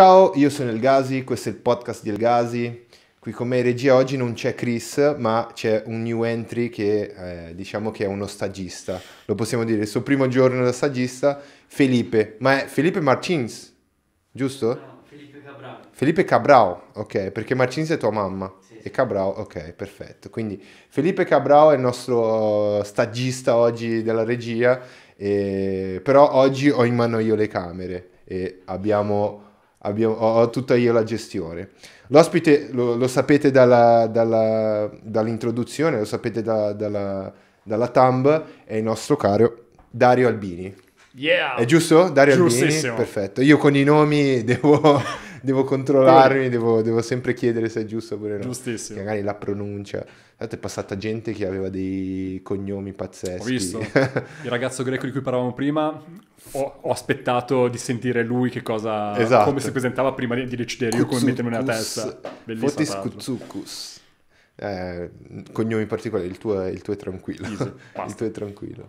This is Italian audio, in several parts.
Ciao, io sono El Gazi, questo è il podcast di El Gazi. Qui con me in regia oggi non c'è Chris, ma c'è un new entry che eh, diciamo che è uno stagista. Lo possiamo dire, il suo primo giorno da stagista, Felipe. Ma è Felipe Martins, giusto? Felipe Cabrao, ok, perché Martins è tua mamma. Sì. E Cabrao, ok, perfetto. Quindi Felipe Cabrao è il nostro stagista oggi della regia, e... Eh, però oggi ho in mano io le camere e abbiamo Abbiamo, ho, ho tutta io la gestione. L'ospite lo, lo sapete dalla, dalla, dall'introduzione, lo sapete da, dalla, dalla TAMB, è il nostro caro Dario Albini. Yeah. È giusto? Dario Albini? Perfetto. Io con i nomi devo devo controllarmi, devo, devo, sempre chiedere se è giusto oppure no. Giustissimo. Che magari la pronuncia. Tanto è passata gente che aveva dei cognomi pazzeschi. Ho visto. Il ragazzo greco di cui parlavamo prima, ho, ho aspettato di sentire lui che cosa... Esatto. Come si presentava prima di, decidere io come mettermi nella testa. Bellissimo. Fotis Kutsukus. Eh, cognomi particolari, il tuo, il tuo è tranquillo. Easy, il tuo è tranquillo.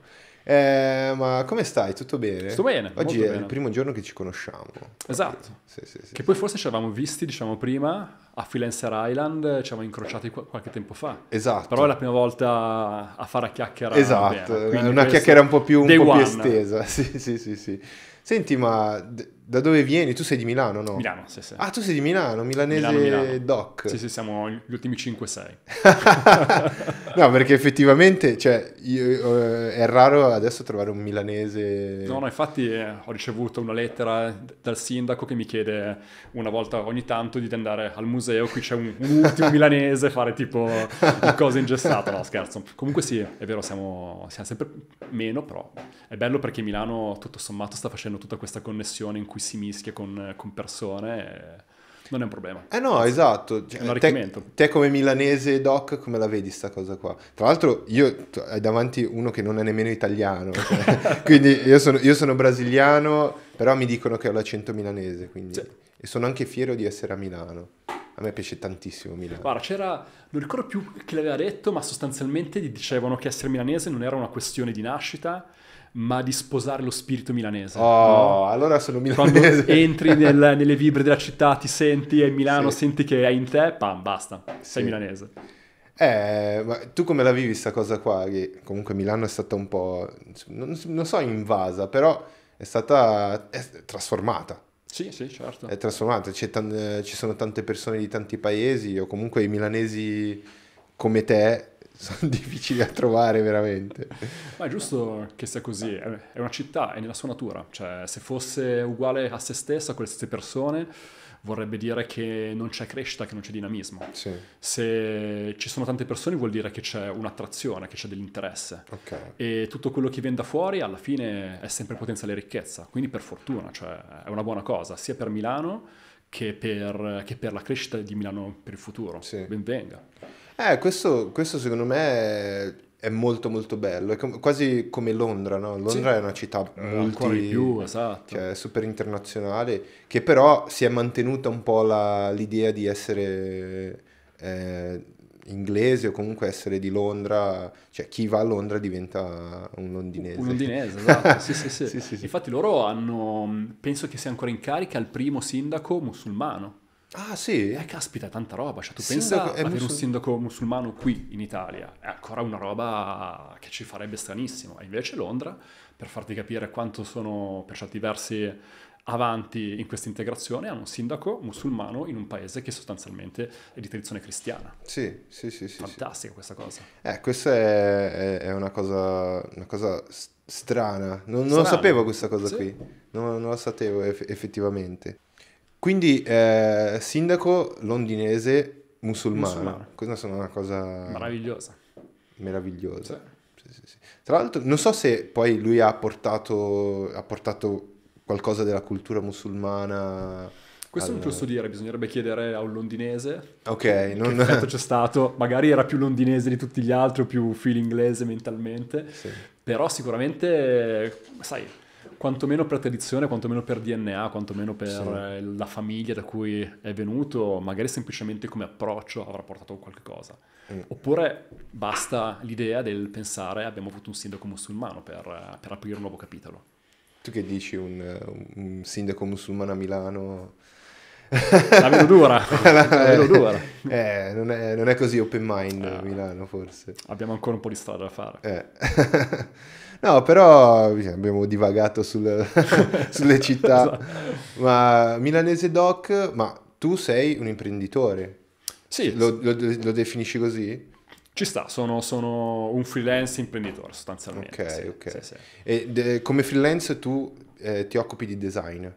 Eh, ma come stai? Tutto bene? Sto bene. Oggi è bene. il primo giorno che ci conosciamo. Esatto. Sì, sì, sì, che poi forse ci eravamo visti, diciamo, prima a Filenser Island, ci eravamo incrociati qualche tempo fa. Esatto. Però è la prima volta a fare a chiacchiera. Esatto, una chiacchiera un po' più, un po più estesa. Sì, sì, sì, sì. Senti, ma da dove vieni? Tu sei di Milano, no? Milano, sì, sì. Ah, tu sei di Milano, milanese Milano, Milano. doc. Sì, sì, siamo gli ultimi 5-6. no, perché effettivamente, cioè, io, eh, è raro adesso trovare un milanese... No, no, infatti eh, ho ricevuto una lettera dal sindaco che mi chiede una volta ogni tanto di andare al museo, qui c'è un, un ultimo milanese, fare tipo cose ingestate. No, scherzo. Comunque sì, è vero, siamo, siamo sempre meno, però è bello perché Milano, tutto sommato, sta facendo tutta questa connessione in cui cui si mischia con, con persone. Eh, non è un problema. Eh no, esatto. Cioè, te, te, come milanese doc, come la vedi sta cosa qua? Tra l'altro io hai davanti uno che non è nemmeno italiano, cioè, quindi io sono, io sono, brasiliano, però mi dicono che ho l'accento milanese, quindi... Sì. E sono anche fiero di essere a Milano. A me piace tantissimo Milano. Guarda, c'era, non ricordo più chi l'aveva detto, ma sostanzialmente gli dicevano che essere milanese non era una questione di nascita, ma di sposare lo spirito milanese. Oh, no? allora sono milanese. Quando entri nel, nelle vibre della città, ti senti, è Milano, sì. senti che è in te, pam, basta, sei milanese. Eh, ma tu come la vivi questa cosa qua? Che comunque Milano è stata un po', non, non so, invasa, però è stata è trasformata. Sì, sì, certo. È trasformata, t- eh, ci sono tante persone di tanti paesi o comunque i milanesi come te sono difficili da trovare veramente. Ma è giusto che sia così, è una città, è nella sua natura, cioè se fosse uguale a se stessa, a quelle stesse persone, vorrebbe dire che non c'è crescita, che non c'è dinamismo. Sì. Se ci sono tante persone vuol dire che c'è un'attrazione, che c'è dell'interesse. Okay. E tutto quello che viene da fuori alla fine è sempre potenziale ricchezza, quindi per fortuna, cioè è una buona cosa, sia per Milano che per, che per la crescita di Milano per il futuro. Sì. Benvenga. Eh, questo, questo secondo me è molto molto bello, è com- quasi come Londra, no? Londra sì. è una città eh, molto più, esatto. cioè, super internazionale, che però si è mantenuta un po' la, l'idea di essere eh, inglese o comunque essere di Londra, cioè chi va a Londra diventa un londinese. Un londinese, esatto, sì, sì, sì. sì, sì Infatti loro hanno, penso che sia ancora in carica il primo sindaco musulmano Ah sì? Eh caspita, è tanta roba, cioè tu pensi ad avere musul... un sindaco musulmano qui in Italia, è ancora una roba che ci farebbe stranissimo, e invece Londra, per farti capire quanto sono per certi versi avanti in questa integrazione, hanno un sindaco musulmano in un paese che sostanzialmente è di tradizione cristiana. Sì, sì, sì. sì Fantastica sì. questa cosa. Eh, questa è, è una cosa... Una cosa strana. Non, non, lo sapevo questa cosa sì. qui, non, non la sapevo eff- effettivamente. Quindi eh, sindaco londinese musulmano, musulmano. questa è una cosa meravigliosa. Meravigliosa. Sì. Sì, sì, Tra l'altro non so se poi lui ha portato, ha portato qualcosa della cultura musulmana. Questo allora. non posso dire, bisognerebbe chiedere a un londinese. Ok, che, non... effetto c'è stato. Magari era più londinese di tutti gli altri, o più filo inglese mentalmente. Sì. Però sicuramente, sai, quantomeno per tradizione, quantomeno per DNA, quantomeno per sì. Eh, la famiglia da cui è venuto, magari semplicemente come approccio avrà portato qualche cosa. Mm. Oppure basta l'idea del pensare abbiamo avuto un sindaco musulmano per, eh, per aprire un nuovo capitolo. Tu che dici un, eh, un sindaco musulmano a Milano? la vedo dura, la vedo dura. Eh, non, è, non, è, così open mind eh, Milano forse. Abbiamo ancora un po' di strada da fare. Eh. No, però cioè, abbiamo divagato sul, sulle città. esatto. Ma Milanese Doc, ma tu sei un imprenditore. Sì. Lo, lo, lo definisci così? Ci sta, sono, sono, un freelance imprenditore sostanzialmente. Ok, sì, ok. Sì, sì. E de, come freelance tu eh, ti occupi di design?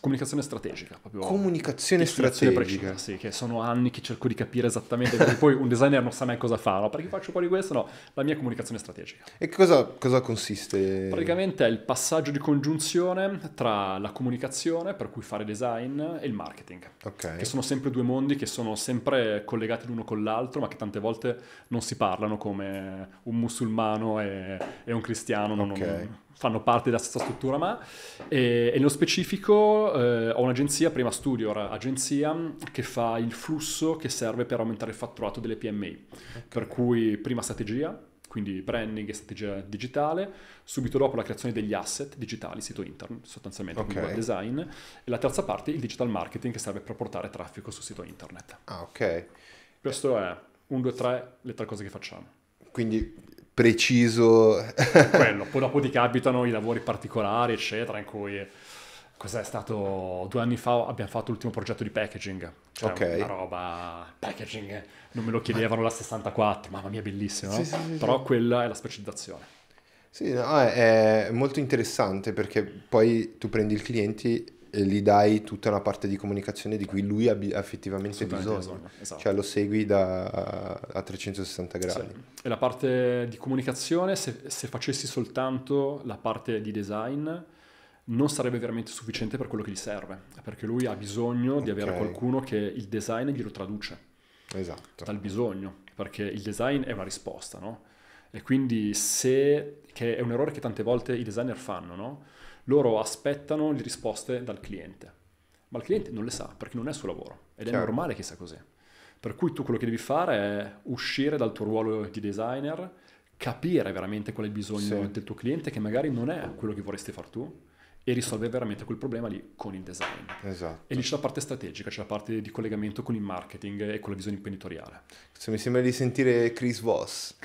Comunicazione strategica, proprio. Comunicazione strategica. Precisa, sì, che sono anni che cerco di capire esattamente, perché poi un designer non sa mai cosa fa, no? Perché faccio un questo? No, la mia comunicazione strategica. E cosa, cosa consiste? Praticamente è il passaggio di congiunzione tra la comunicazione, per cui fare design, e il marketing. Ok. Che sono sempre due mondi che sono sempre collegati l'uno con l'altro, ma che tante volte non si parlano come un musulmano e, e un cristiano. Non, ok. non, fanno parte della stessa struttura, ma e, e nello specifico eh, ho un'agenzia, prima Studio, agenzia che fa il flusso che serve per aumentare il fatturato delle PMI. Per cui prima strategia, quindi branding e strategia digitale, subito dopo la creazione degli asset digitali, sito internet sostanzialmente, okay. web design, e la terza parte il digital marketing che serve per portare traffico sul sito internet. Ah, ok. Questo è 1, 2, 3, le tre cose che facciamo. Quindi preciso. Quello, poi dopo di che abitano i lavori particolari, eccetera, in cui cos'è stato due anni fa abbiamo fatto l'ultimo progetto di packaging cioè okay. una roba packaging non me lo chiedevano la 64 mamma mia bellissima sì, no? sì, sì, però quella è la specializzazione sì no, è molto interessante perché poi tu prendi il cliente gli dai tutta una parte di comunicazione di cui lui ha effettivamente bisogno, bisogno esatto. cioè lo segui da, a 360 gradi. Sì. E la parte di comunicazione, se, se, facessi soltanto la parte di design, non sarebbe veramente sufficiente per quello che gli serve, perché lui ha bisogno okay. di avere qualcuno che il design glielo traduce. Esatto. Dal bisogno, perché il design è una risposta, no? E quindi se, che è un errore che tante volte i designer fanno, no? loro aspettano le risposte dal cliente, ma il cliente non le sa perché non è il suo lavoro ed Chiaro. è normale che sia così. Per cui tu quello che devi fare è uscire dal tuo ruolo di designer, capire veramente qual è il bisogno sì. del tuo cliente che magari non è quello che vorresti far tu e risolve veramente quel problema lì con il design. Esatto. E lì c'è la parte strategica, c'è la parte di collegamento con il marketing e con la visione imprenditoriale. Se mi sembra di sentire Chris Voss.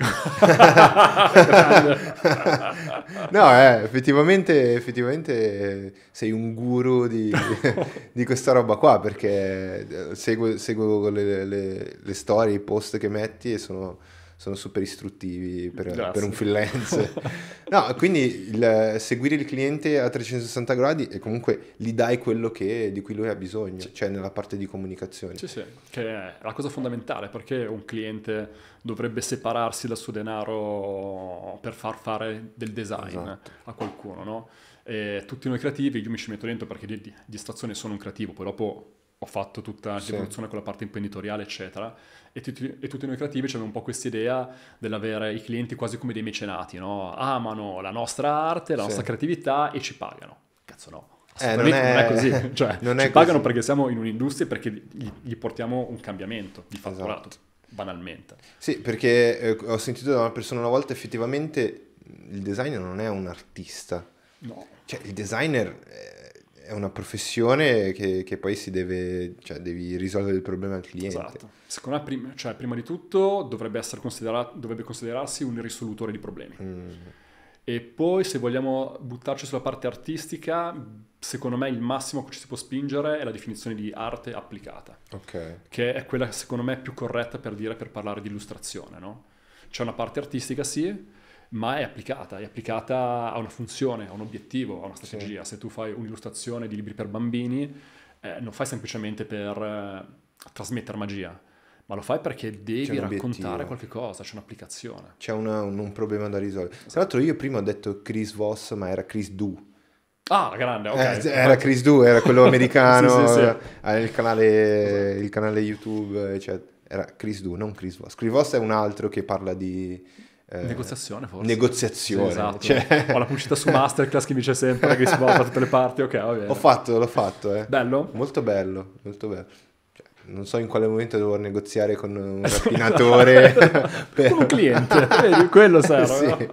no, eh, effettivamente, effettivamente, sei un guru di, di, questa roba qua perché eh, seguo, seguo le, le, le storie, i post che metti e sono sono super istruttivi per, per un freelance. no, quindi il, seguire il cliente a 360 gradi e comunque gli dai quello che, di cui lui ha bisogno, sì. cioè nella parte di comunicazione. Sì, sì, che è la cosa fondamentale perché un cliente dovrebbe separarsi dal suo denaro per far fare del design esatto. a qualcuno, no? E tutti noi creativi, io mi ci metto dentro perché di, di, di stazione sono un creativo, poi dopo ho fatto tutta l'evoluzione sì. con la parte imprenditoriale, eccetera. E, tutti, e tutti noi creativi abbiamo un po' questa idea dell'avere i clienti quasi come dei mecenati, no? Amano la nostra arte, la sì. nostra creatività e ci pagano. Cazzo no. Eh, non, è... non, è, così, cioè non ci pagano così. perché siamo in un'industria e perché gli, gli, portiamo un cambiamento di esatto. fatturato, esatto. banalmente. Sì, perché eh, ho sentito da una persona una volta effettivamente il designer non è un artista. No. Cioè il designer... Eh è una professione che, che poi si deve, cioè devi risolvere il problema al cliente. Esatto. Secondo me, prima, cioè, prima di tutto dovrebbe, considera- dovrebbe, considerarsi un risolutore di problemi. Mm. E poi se vogliamo buttarci sulla parte artistica, secondo me il massimo che ci si può spingere è la definizione di arte applicata. Ok. Che è quella secondo me più corretta per dire per parlare di illustrazione, no? C'è una parte artistica, sì, ma è applicata, è applicata a una funzione, a un obiettivo, a una strategia. Sì. Se tu fai un'illustrazione di libri per bambini, eh, non fai semplicemente per eh, trasmettere magia, ma lo fai perché devi raccontare qualche cosa, c'è un'applicazione. C'è una, un, un, problema da risolvere. Esatto. Tra l'altro io prima ho detto Chris Voss, ma era Chris Du. Ah, grande, ok. Eh, era Chris Du, era quello americano, sì, sì, sì. Eh, il, canale, esatto. il, canale, YouTube, cioè, era Chris Du, non Chris Voss. Chris Voss è un altro che parla di eh, negoziazione forse. Negoziazione. Esatto. Cioè... Ho la pubblicità su Masterclass che mi dice sempre che si va da tutte le parti, ok, va bene. Ho fatto, l'ho fatto, eh. Bello? Molto bello, molto bello. Cioè, non so in quale momento devo negoziare con un rapinatore. per... Con un cliente, vedi, quello serve. Sì.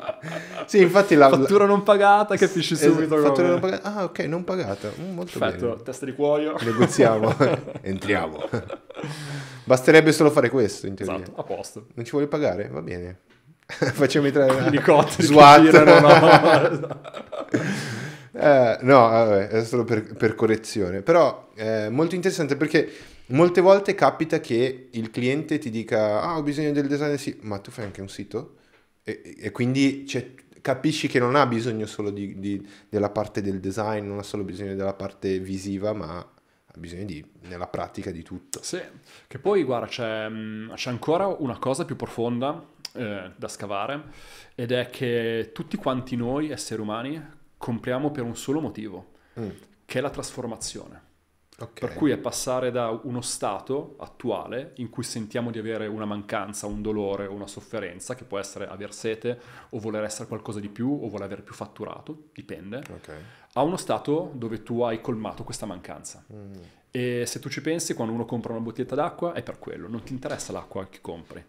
sì, infatti la... Fattura non pagata, capisci es- subito Fattura non pagata, ah ok, non pagata, mm, molto Perfetto, bene. testa di cuoio. Negoziamo, entriamo. Basterebbe solo fare questo in teoria. Esatto, a posto. Non ci vuole pagare? Va bene. Facciamo entrare i cotti SWAT. Girano, no. Esatto. eh, no, vabbè, è solo per, per correzione. Però è eh, molto interessante perché molte volte capita che il cliente ti dica ah ho bisogno del design, sì, ma tu fai anche un sito? E, e quindi cioè, capisci che non ha bisogno solo di, di, della parte del design, non ha solo bisogno della parte visiva, ma ha bisogno di, nella pratica di tutto. Sì, che poi guarda, c'è, mm, c'è ancora una cosa più profonda eh, da scavare ed è che tutti quanti noi esseri umani compriamo per un solo motivo, mm. che è la trasformazione. Okay. Per cui è passare da uno stato attuale in cui sentiamo di avere una mancanza, un dolore, una sofferenza, che può essere aver sete o voler essere qualcosa di più o voler avere più fatturato, dipende, okay. a uno stato dove tu hai colmato questa mancanza. Mm. E se tu ci pensi, quando uno compra una bottiglietta d'acqua è per quello, non ti interessa l'acqua che compri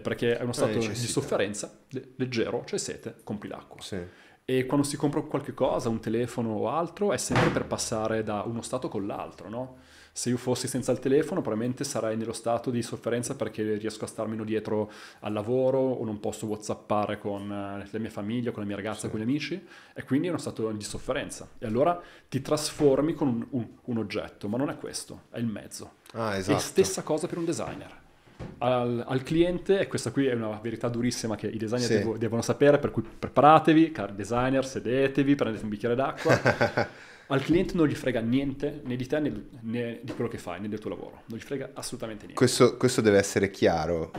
perché è uno eh, stato di sofferenza leggero, c'è cioè sete, compri l'acqua. Sì. E quando si compra qualche cosa, un telefono o altro, è sempre per passare da uno stato con l'altro, no? Se io fossi senza il telefono, probabilmente sarei nello stato di sofferenza perché riesco a starmelo dietro al lavoro o non posso whatsappare con eh, la mia famiglia, con la mia ragazza, sì. con gli amici, e quindi è uno stato di sofferenza. E allora ti trasformi con un, un, un oggetto, ma non è questo, è il mezzo. Ah, esatto. E stessa cosa per un designer al, al, cliente, e questa qui è una verità durissima che i designer sì. devo, devono sapere, per cui preparatevi, cari designer, sedetevi, prendete un bicchiere d'acqua. al cliente non gli frega niente né di te né, né, di quello che fai, né del tuo lavoro, non gli frega assolutamente niente. Questo, questo deve essere chiaro.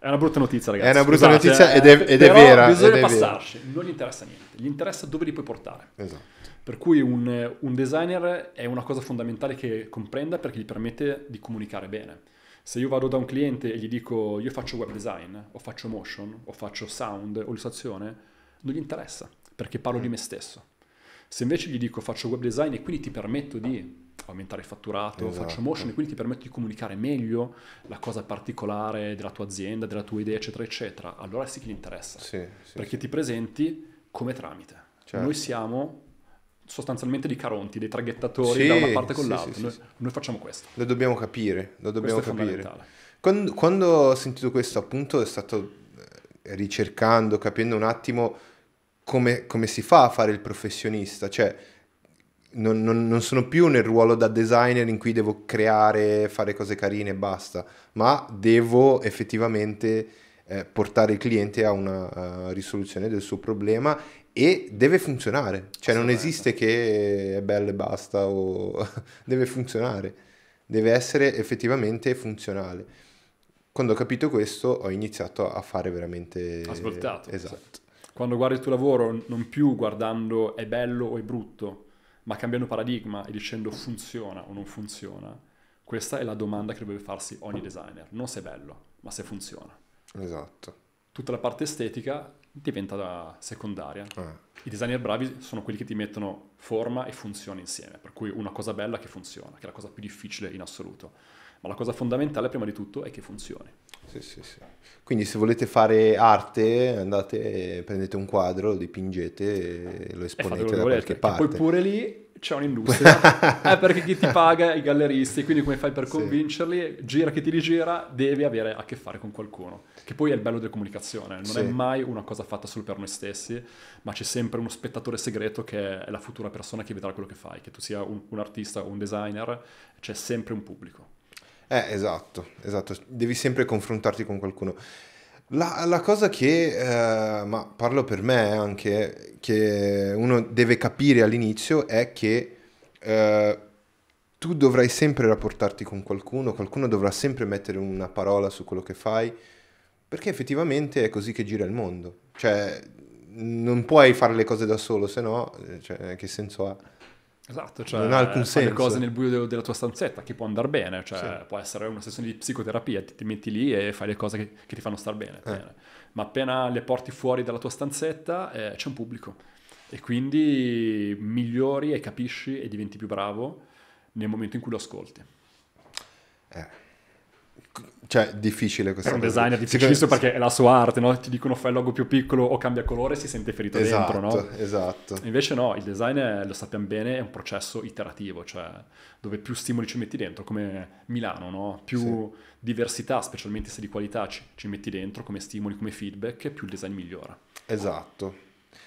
È una brutta notizia, ragazzi. È una brutta Scusate, notizia ed è, eh, ed è vera. Bisogna ed è passarci, vera. non gli interessa niente, gli interessa dove li puoi portare. Esatto. Per cui un, un designer è una cosa fondamentale che comprenda perché gli permette di comunicare bene se io vado da un cliente e gli dico io faccio web design, o faccio motion, o faccio sound, o illustrazione, non gli interessa, perché parlo di me stesso. Se invece gli dico faccio web design e quindi ti permetto di aumentare il fatturato, esatto. faccio motion e quindi ti permetto di comunicare meglio la cosa particolare della tua azienda, della tua idea, eccetera, eccetera, allora sì che gli interessa. Sì, sì, perché sì. ti presenti come tramite. Certo. Noi siamo sostanzialmente di caronti, dei traghettatori sì, da una parte con sì, l'altra. Sì, noi, noi, facciamo questo. Lo dobbiamo capire, lo dobbiamo capire. Quando, quando, ho sentito questo appunto è stato eh, ricercando, capendo un attimo come, come si fa a fare il professionista, cioè non, non, non, sono più nel ruolo da designer in cui devo creare, fare cose carine e basta, ma devo effettivamente eh, portare il cliente a una uh, risoluzione del suo problema e deve funzionare, cioè non esiste che è bello e basta, o... deve funzionare, deve essere effettivamente funzionale. Quando ho capito questo ho iniziato a fare veramente... Ascoltato. Esatto. Quando guardi il tuo lavoro non più guardando è bello o è brutto, ma cambiando paradigma e dicendo funziona o non funziona, questa è la domanda che dovrebbe farsi ogni designer, non se è bello, ma se funziona. Esatto. Tutta la parte estetica diventa secondaria. Ah. I designer bravi sono quelli che ti mettono forma e funzione insieme, per cui una cosa bella che funziona, che è la cosa più difficile in assoluto. Ma la cosa fondamentale prima di tutto è che funzioni. Sì, sì, sì. Quindi se volete fare arte, andate, prendete un quadro, lo dipingete e lo esponete e da qualche parte. E poi pure lì c'è un'industria, è perché chi ti paga i galleristi, quindi come fai per convincerli, gira che ti rigira, devi avere a che fare con qualcuno, che poi è il bello della comunicazione, non sì. è mai una cosa fatta solo per noi stessi, ma c'è sempre uno spettatore segreto che è la futura persona che vedrà quello che fai, che tu sia un, un artista o un designer, c'è sempre un pubblico. Eh, esatto, esatto, devi sempre confrontarti con qualcuno. La, la cosa che, eh, ma parlo per me anche, che uno deve capire all'inizio è che eh, tu dovrai sempre rapportarti con qualcuno, qualcuno dovrà sempre mettere una parola su quello che fai, perché effettivamente è così che gira il mondo. Cioè, non puoi fare le cose da solo, se no, eh, cioè, che senso ha? Esatto, cioè non ha alcun senso. le cose nel buio de- della tua stanzetta, che può andare bene, cioè sì. può essere una sessione di psicoterapia, ti, ti metti lì e fai le cose che, che ti fanno star bene, eh. bene, Ma appena le porti fuori dalla tua stanzetta eh, c'è un pubblico e quindi migliori e capisci e diventi più bravo nel momento in cui lo ascolti. Eh cioè difficile questa è un cosa. designer difficilissimo Secondo... perché è la sua arte no? ti dicono fai il logo più piccolo o cambia colore si sente ferito esatto, dentro no? esatto invece no il design è, lo sappiamo bene è un processo iterativo cioè dove più stimoli ci metti dentro come Milano no? più sì. diversità specialmente se di qualità ci, ci, metti dentro come stimoli come feedback più il design migliora esatto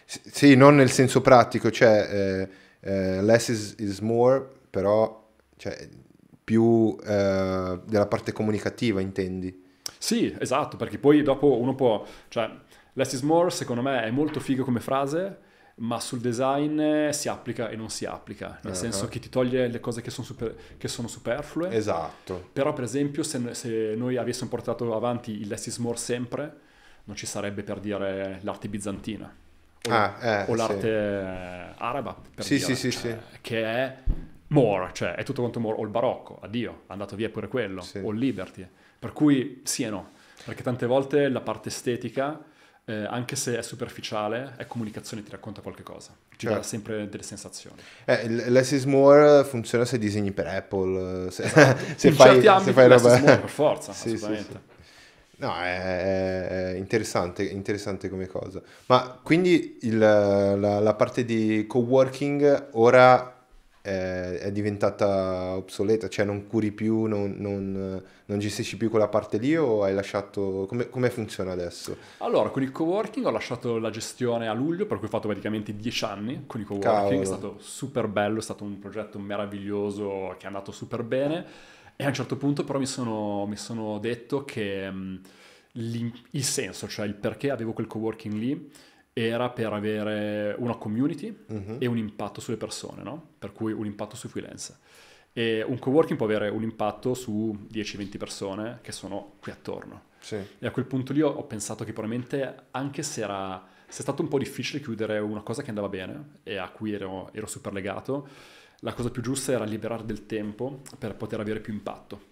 S- sì non nel senso pratico cioè eh, eh, less is, is more però cioè, più eh, della parte comunicativa, intendi? Sì, esatto, perché poi dopo uno può... Cioè, less is more secondo me è molto figo come frase, ma sul design si applica e non si applica, nel uh-huh. senso che ti toglie le cose che sono, super, che sono superflue. Esatto. Però per esempio se, se, noi avessimo portato avanti il less is more sempre, non ci sarebbe per dire l'arte bizantina. O, ah, eh, o l'arte sì. araba, per sì, dire, sì, cioè, che è more, cioè è tutto quanto more, o il barocco, addio, è andato via pure quello, sì. o il liberty. Per cui sì e no, perché tante volte la parte estetica, eh, anche se è superficiale, è comunicazione, ti racconta qualche cosa, ci cioè. dà eh. sempre delle sensazioni. Eh, less is more funziona se disegni per Apple, eh, se, esatto. se In fai, certi ambiti, se fai roba... More, per forza, sì, assolutamente. Sì, No, è, interessante, interessante, come cosa. Ma quindi il, la, la, parte di co-working ora è, è diventata obsoleta, cioè non curi più, non, non, non, gestisci più quella parte lì o hai lasciato, come, come funziona adesso? Allora, con il coworking ho lasciato la gestione a luglio, per cui ho fatto praticamente dieci anni con il coworking, Cavolo. è stato super bello, è stato un progetto meraviglioso che è andato super bene e a un certo punto però mi sono, mi sono detto che mm, il senso, cioè il perché avevo quel coworking lì, era per avere una community uh-huh. e un impatto sulle persone, no? per cui un impatto sui freelance. E un coworking può avere un impatto su 10-20 persone che sono qui attorno. Sì. E a quel punto lì ho pensato che probabilmente, anche se era se è stato un po' difficile chiudere una cosa che andava bene e a cui ero, ero super legato, la cosa più giusta era liberare del tempo per poter avere più impatto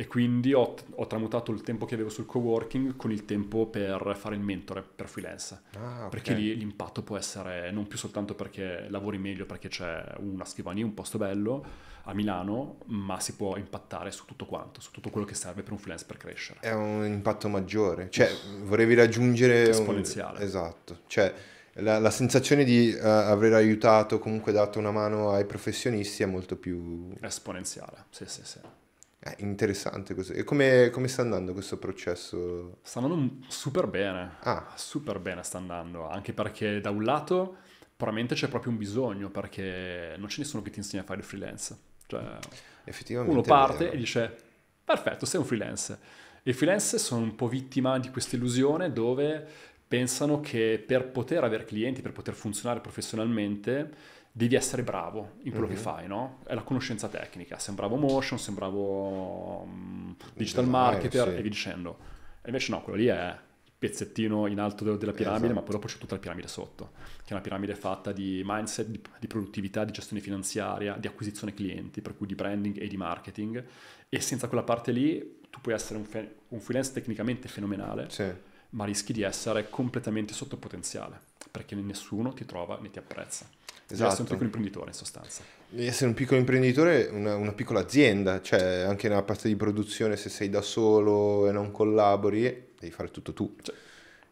e quindi ho, ho, tramutato il tempo che avevo sul coworking con il tempo per fare il mentore per freelance. Ah, okay. Perché lì l'impatto può essere non più soltanto perché lavori meglio, perché c'è una scrivania, un posto bello a Milano, ma si può impattare su tutto quanto, su tutto quello che serve per un freelance per crescere. È un impatto maggiore, cioè volevi raggiungere... Esponenziale. Un... Esatto, cioè la, la sensazione di uh, aver aiutato, comunque dato una mano ai professionisti è molto più... Esponenziale, sì sì sì. Eh, interessante così. E come, come, sta andando questo processo? Sta andando super bene. Ah. Super bene sta andando, anche perché da un lato probabilmente c'è proprio un bisogno, perché non c'è nessuno che ti insegna a fare il freelance. Cioè, Effettivamente uno parte e dice, perfetto, sei un freelance. i freelance sono un po' vittima di questa illusione dove pensano che per poter avere clienti, per poter funzionare professionalmente, devi essere bravo in quello mm-hmm. che mhm. fai, no? È la conoscenza tecnica. Sembravo motion, sembravo um, mm, digital Design, marketer sì. e via dicendo. E invece no, quello lì è il pezzettino in alto de- della piramide, esatto. ma poi dopo c'è tutta la piramide sotto, che è una piramide fatta di mindset, di, di produttività, di gestione finanziaria, di acquisizione clienti, per cui di branding e di marketing. E senza quella parte lì tu puoi essere un, fe- un freelance tecnicamente fenomenale, sì. ma rischi di essere completamente sottopotenziale, perché nessuno ti trova né ti apprezza. Esatto. Essere un esatto. piccolo imprenditore in sostanza. Essere un piccolo imprenditore, una, una piccola azienda, cioè anche nella parte di produzione se sei da solo e non collabori, devi fare tutto tu. Cioè.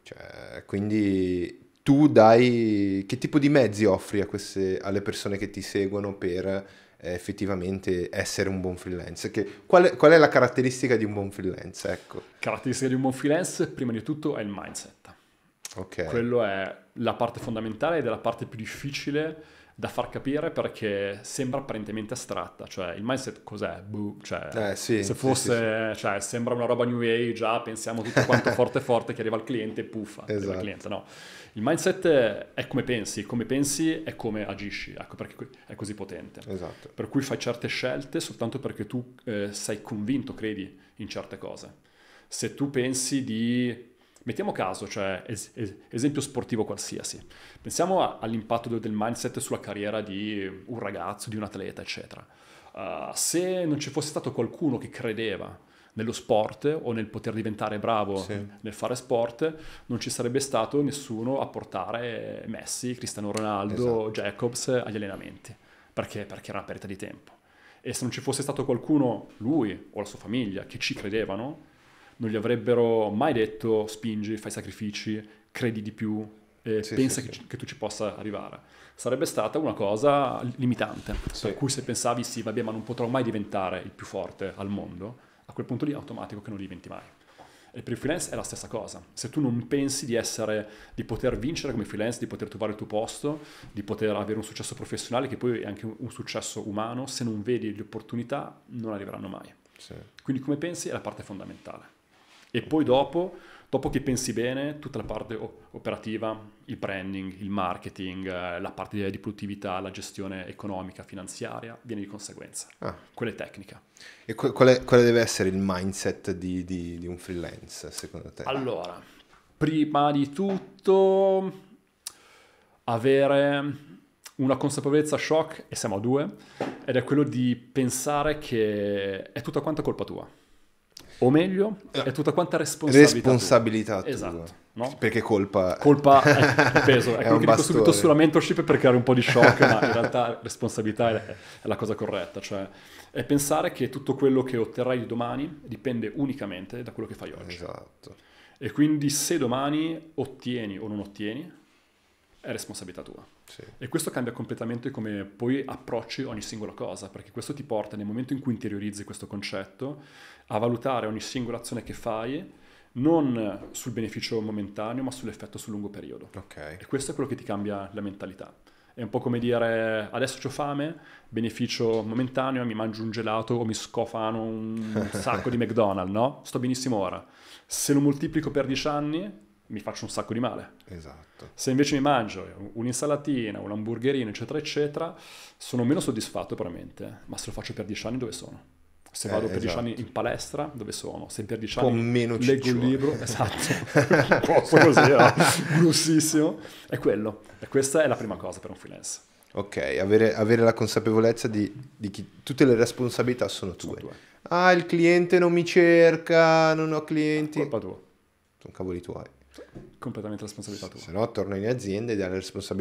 Cioè, quindi tu dai che tipo di mezzi offri queste, alle persone che ti seguono per eh, effettivamente essere un buon freelance? Che, qual, è, qual, è, la caratteristica di un buon freelance? Ecco. Caratteristica di un buon freelance, prima di tutto, è il mindset. Okay. Quello è la parte fondamentale ed è la parte più difficile da far capire perché sembra apparentemente astratta, cioè il mindset cos'è? Boh, cioè, eh, sì, se fosse, sì, sì, cioè, sembra una roba new age, già pensiamo tutto quanto forte forte che arriva al cliente e puffa, esatto. il cliente, no. Il mindset è come pensi, come pensi è come agisci, ecco perché è così potente. Esatto. Per cui fai certe scelte soltanto perché tu eh, sei convinto, credi in certe cose. Se tu pensi di Mettiamo caso, cioè es- es- esempio sportivo qualsiasi. Pensiamo a- all'impatto del mindset sulla carriera di un ragazzo, di un atleta, eccetera. Uh, se non ci fosse stato qualcuno che credeva nello sport o nel poter diventare bravo sì. nel fare sport, non ci sarebbe stato nessuno a portare Messi, Cristiano Ronaldo, esatto. Jacobs agli allenamenti, perché? perché era una perdita di tempo. E se non ci fosse stato qualcuno, lui o la sua famiglia, che ci credevano, non gli avrebbero mai detto spingi, fai sacrifici, credi di più, eh, sì, pensa sì, che, sì. che, tu ci possa arrivare. Sarebbe stata una cosa limitante, per cui se pensavi sì, vabbè, ma non potrò mai diventare il più forte al mondo, a quel punto lì è automatico che non diventi mai. E per il freelance è la stessa cosa. Se tu non pensi di, essere, di poter vincere come freelance, di poter trovare il tuo posto, di poter avere un successo professionale, che poi è anche un successo umano, se non vedi le opportunità non arriveranno mai. Quindi come pensi è la parte fondamentale. E poi dopo, dopo che pensi bene, tutta la parte operativa, il branding, il marketing, eh, la parte di produttività, la gestione economica, finanziaria, viene di conseguenza. Ah. Quella è tecnica. E quale, quale deve essere il mindset di, di, di un freelance, secondo te? Allora, prima di tutto avere una consapevolezza shock, e siamo a due, ed è quello di pensare che è tutta quanta colpa tua. O meglio, eh, è tutta quanta responsabilità. Responsabilità. Tua. Esatto. No? Perché colpa... Colpa è eh, peso. È, è quello che subito sulla mentorship per creare un po' di shock, ma in realtà responsabilità è, è la cosa corretta. Cioè, è pensare che tutto quello che otterrai domani dipende unicamente da quello che fai oggi. Esatto. E quindi se domani ottieni o non ottieni, è responsabilità tua. Sì. E questo cambia completamente come poi approcci ogni singola cosa, perché questo ti porta nel momento in cui interiorizzi questo concetto a valutare ogni singola azione che fai non sul beneficio momentaneo ma sull'effetto sul lungo periodo. Okay. E questo è quello che ti cambia la mentalità. È un po' come dire adesso ho fame, beneficio momentaneo, mi mangio un gelato o mi scofano un sacco di McDonald's, no? Sto benissimo ora. Se lo moltiplico per 10 anni mi faccio un sacco di male. Esatto. Se invece mi mangio un'insalatina, un hamburgerino, eccetera, eccetera, sono meno soddisfatto probabilmente ma se lo faccio per 10 anni dove sono? se vado eh, per esatto. 10 anni in esatto. palestra, dove sono? Se per 10 anni meno leggo un libro, esatto, un così era eh. grossissimo, è quello. E questa è la prima cosa per un freelance. Ok, avere, avere la consapevolezza di, di chi, tutte le responsabilità sono tue. sono tue. Ah, il cliente non mi cerca, non ho clienti. È colpa tua. Sono cavoli tuoi. Completamente responsabilità tua. Se no torna in azienda e dai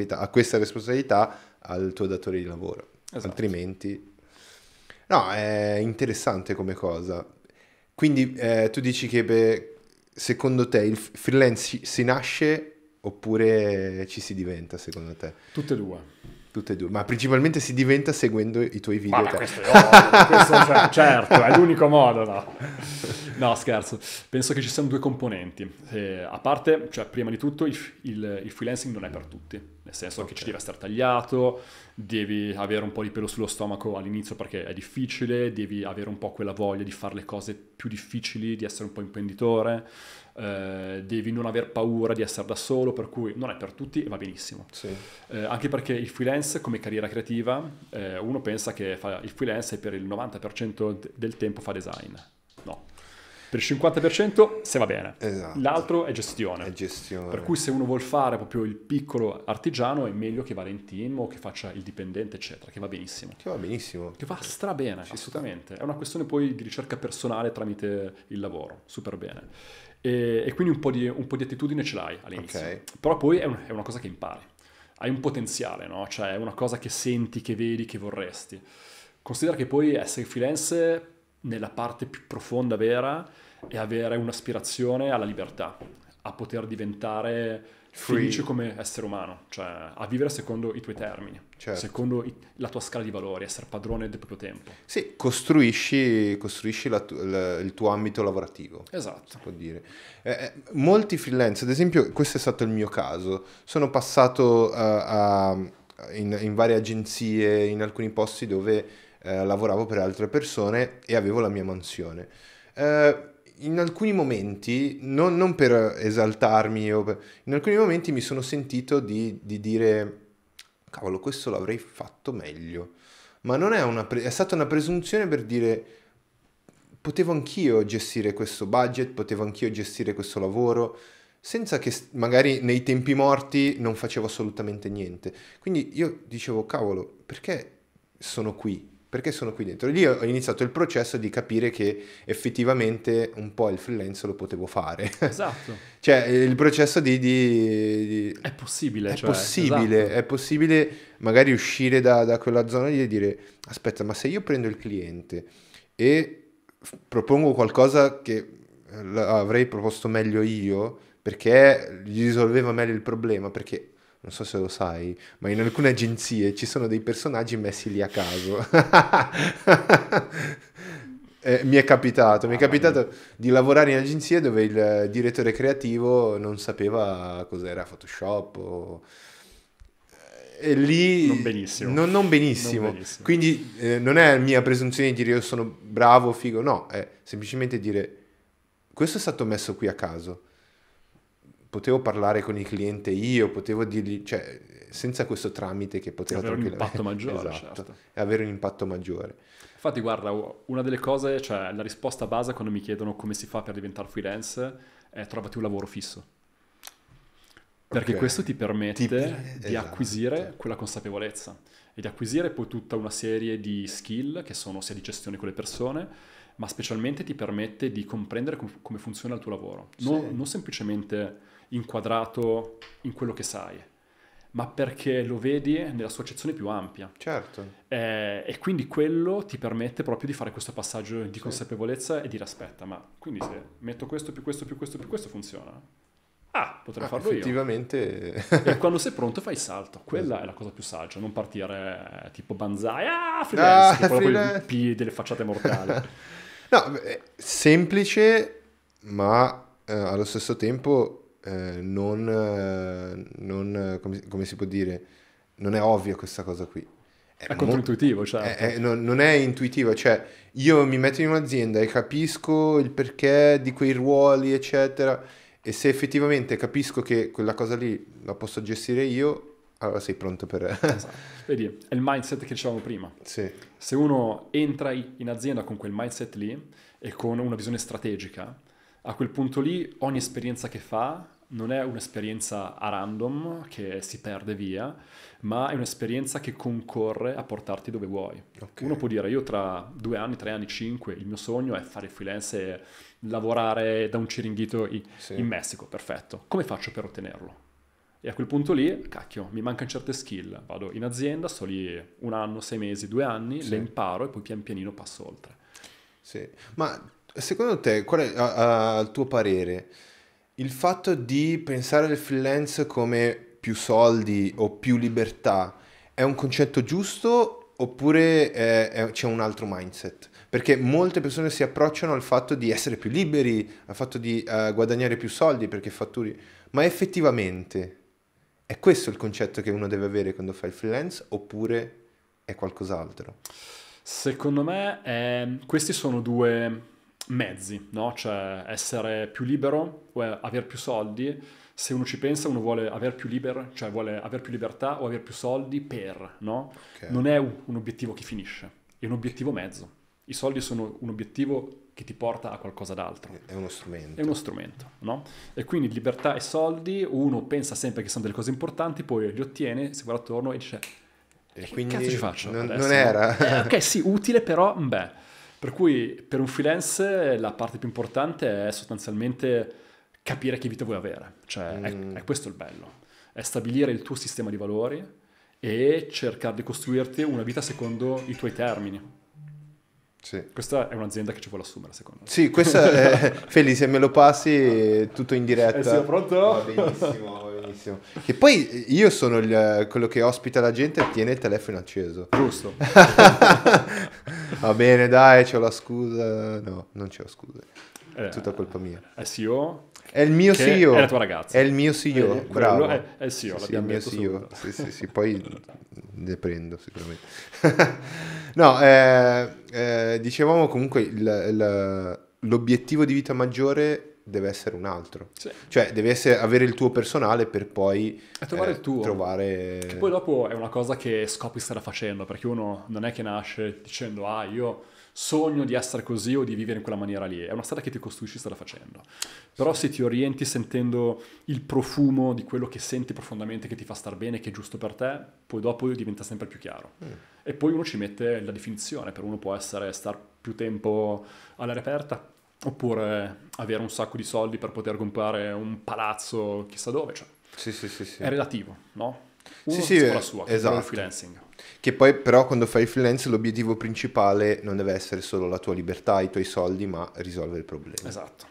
a questa responsabilità al tuo datore di lavoro. Esatto. Altrimenti No, è interessante come cosa. Quindi eh, tu dici che beh, secondo te il freelance si nasce oppure ci si diventa secondo te? Tutte e due. Tutte e due, ma principalmente si diventa seguendo i tuoi video. Ma questo è ovvio, questo, certo, è l'unico modo, no? No, scherzo. Penso che ci siano due componenti. Eh, a parte, cioè, prima di tutto, il, il, il, freelancing non è per tutti, nel senso okay. che ci deve essere tagliato, devi avere un po' di pelo sullo stomaco all'inizio perché è difficile, devi avere un po' quella voglia di fare le cose più difficili, di essere un po' imprenditore, eh, devi non aver paura di essere da solo, per cui non è per tutti e va benissimo. Sì. Eh, anche perché il freelance come carriera creativa, eh, uno pensa che fa il freelance per il 90% del tempo fa design. Per il 50% se va bene. Esatto. L'altro è gestione. è gestione. Per cui se uno vuol fare proprio il piccolo artigiano è meglio che vada in team o che faccia il dipendente, eccetera, che va benissimo. Che va benissimo. Che va strabene, Ci assolutamente. Sta. È una questione poi di ricerca personale tramite il lavoro, super bene. E, e quindi un po, di, un po, di, attitudine ce l'hai all'inizio. Okay. Però poi è, un, è una cosa che impari. Hai un potenziale, no? Cioè è una cosa che senti, che vedi, che vorresti. Considera che poi essere freelance nella parte più profonda vera è avere un'aspirazione alla libertà, a poter diventare Free. felice come essere umano, cioè a vivere secondo i tuoi termini, certo. secondo i, la tua scala di valori, essere padrone del proprio tempo. Sì, costruisci, costruisci la, la, il tuo ambito lavorativo. Esatto. Si può dire. Eh, eh, molti freelance, ad esempio, questo è stato il mio caso, sono passato uh, a, in, in varie agenzie, in alcuni posti dove eh, lavoravo per altre persone e avevo la mia mansione. Eh, in alcuni momenti, non, non per esaltarmi, per, in alcuni momenti mi sono sentito di, di, dire, cavolo, questo l'avrei fatto meglio. Ma non è, una pre- è stata una presunzione per dire, potevo anch'io gestire questo budget, potevo anch'io gestire questo lavoro, senza che magari nei tempi morti non facevo assolutamente niente. Quindi io dicevo, cavolo, perché sono qui? perché sono qui dentro. Lì ho iniziato il processo di capire che effettivamente un po' il freelance lo potevo fare. Esatto. cioè il processo di... di, di... È possibile. È cioè, possibile, esatto. è possibile magari uscire da, da quella zona e dire aspetta ma se io prendo il cliente e f- propongo qualcosa che eh, avrei proposto meglio io perché gli risolveva meglio il problema, perché non so se lo sai, ma in alcune agenzie ci sono dei personaggi messi lì a caso. eh, mi è capitato, ah, mi è ah, capitato mia. di lavorare in agenzie dove il direttore creativo non sapeva cos'era Photoshop o... Eh, e lì non benissimo. Non, non benissimo. non benissimo. Quindi eh, non è mia presunzione di dire io sono bravo, figo, no, è semplicemente dire questo è stato messo qui a caso potevo parlare con il cliente io, potevo dirgli, cioè, senza questo tramite che poteva avere un impatto maggiore, esatto, certo. e avere un impatto maggiore. Infatti, guarda, una delle cose, cioè la risposta base quando mi chiedono come si fa per diventare freelance è trovati un lavoro fisso. Perché okay. questo ti permette ti... di esatto. acquisire certo. quella consapevolezza e di acquisire poi tutta una serie di skill che sono sia di gestione con le persone, ma specialmente ti permette di comprendere com- come funziona il tuo lavoro. Non, sì. non semplicemente inquadrato in quello che sai, ma perché lo vedi nella sua accezione più ampia. Certo. Eh, e quindi quello ti permette proprio di fare questo passaggio di sì. consapevolezza e dire aspetta, ma quindi se metto questo più questo più questo più questo funziona? Ah, potrei ah, farlo effettivamente... io. Effettivamente. e quando sei pronto fai il salto. Quella è la cosa più saggia, non partire eh, tipo banzai, ah, ah freelance, ah, freelance. P delle facciate mortali. no, semplice, ma eh, allo stesso tempo eh, non, eh, non eh, come, come, si può dire, non è ovvia questa cosa qui. È, è controintuitivo, certo. È, è, non, non, è intuitivo, cioè io mi metto in un'azienda e capisco il perché di quei ruoli, eccetera, e se effettivamente capisco che quella cosa lì la posso gestire io, allora sei pronto per... esatto. Vedi, è il mindset che dicevamo prima. Sì. Se uno entra in azienda con quel mindset lì e con una visione strategica, a quel punto lì ogni esperienza che fa non è un'esperienza a random che si perde via, ma è un'esperienza che concorre a portarti dove vuoi. Okay. Uno può dire io tra due anni, tre anni, cinque, il mio sogno è fare freelance e lavorare da un ciringhito in, sì. in Messico, perfetto. Come faccio per ottenerlo? E a quel punto lì, cacchio, mi mancano certe skill. Vado in azienda, sto lì un anno, sei mesi, due anni, sì. le imparo e poi pian pianino passo oltre. Sì, ma secondo te, qual è, a, tuo parere, il fatto di pensare al freelance come più soldi o più libertà è un concetto giusto oppure è, è, c'è un altro mindset? Perché molte persone si approcciano al fatto di essere più liberi, al fatto di uh, guadagnare più soldi perché fatturi, ma effettivamente è questo il concetto che uno deve avere quando fa il freelance oppure è qualcos'altro? Secondo me eh, questi sono due mezzi, no? cioè essere più libero, avere più soldi, se uno ci pensa uno vuole avere più, liber, cioè vuole aver più libertà o avere più soldi per, no? okay. non è un obiettivo che finisce, è un obiettivo mezzo. I soldi sono un obiettivo che ti porta a qualcosa d'altro. È uno strumento. È uno strumento, no? E quindi libertà e soldi, uno pensa sempre che sono delle cose importanti, poi li ottiene, si guarda attorno e dice... E che cazzo ci faccio? Non, non era. Eh, ok, sì, utile, però, beh... Per cui per un freelance la parte più importante è sostanzialmente capire che vita vuoi avere, cioè mm. è, è questo il bello, è stabilire il tuo sistema di valori e cercare di costruirti una vita secondo i tuoi termini. Sì. Questa è un'azienda che ci vuole assumere, secondo me. Sì, questa è... Feli, se me lo passi, tutto in diretta. Eh, siamo pronto? Va benissimo, va benissimo. E poi io sono il, quello che ospita la gente e tiene il telefono acceso. Giusto. Va bene, dai, c'ho la scusa. No, non c'ho scusa. È eh, tutta colpa mia. SEO? È il mio CEO. È la tua ragazza. È il mio CEO, eh, bravo. È, il CEO, sì, sì, il mio CEO. Sì, sì, sì, poi ne prendo sicuramente. no, eh, eh, dicevamo comunque il, il, l'obiettivo di vita maggiore deve essere un altro. Sì. Cioè, deve essere, avere il tuo personale per poi e trovare eh, il tuo. Trovare... Che poi dopo è una cosa che scopri stare facendo, perché uno non è che nasce dicendo ah, io sogno di essere così o di vivere in quella maniera lì. È una strada che ti costruisci stare facendo. Però sì. se ti orienti sentendo il profumo di quello che senti profondamente, che ti fa star bene, che è giusto per te, poi dopo diventa sempre più chiaro. Mm. E poi uno ci mette la definizione, per uno può essere star più tempo all'aria aperta, oppure avere un sacco di soldi per poter comprare un palazzo chissà dove, cioè, sì, sì, sì, sì. è relativo, no? Uno sì, sì, la sua, esatto. il freelancing. Che poi però quando fai il freelance l'obiettivo principale non deve essere solo la tua libertà, i tuoi soldi, ma risolvere il problema. Esatto.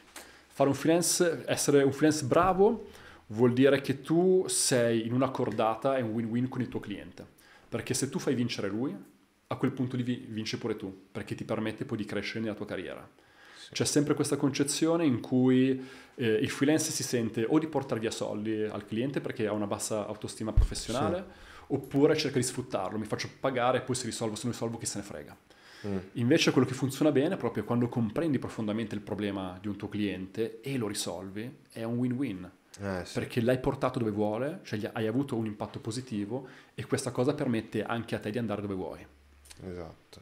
Fare un freelance, essere un freelance bravo vuol dire che tu sei in una cordata e un win-win con il tuo cliente. Perché se tu fai vincere lui, a quel punto lì vinci pure tu, perché ti permette poi di crescere nella tua carriera. C'è sempre questa concezione in cui eh, il freelance si sente o di portare via soldi al cliente perché ha una bassa autostima professionale, sì. oppure cerca di sfruttarlo, mi faccio pagare e poi se risolvo, se non risolvo chi se ne frega. Mm. Invece quello che funziona bene è proprio quando comprendi profondamente il problema di un tuo cliente e lo risolvi, è un win-win. Eh, sì. Perché l'hai portato dove vuole, cioè hai avuto un impatto positivo e questa cosa permette anche a te di andare dove vuoi. Esatto.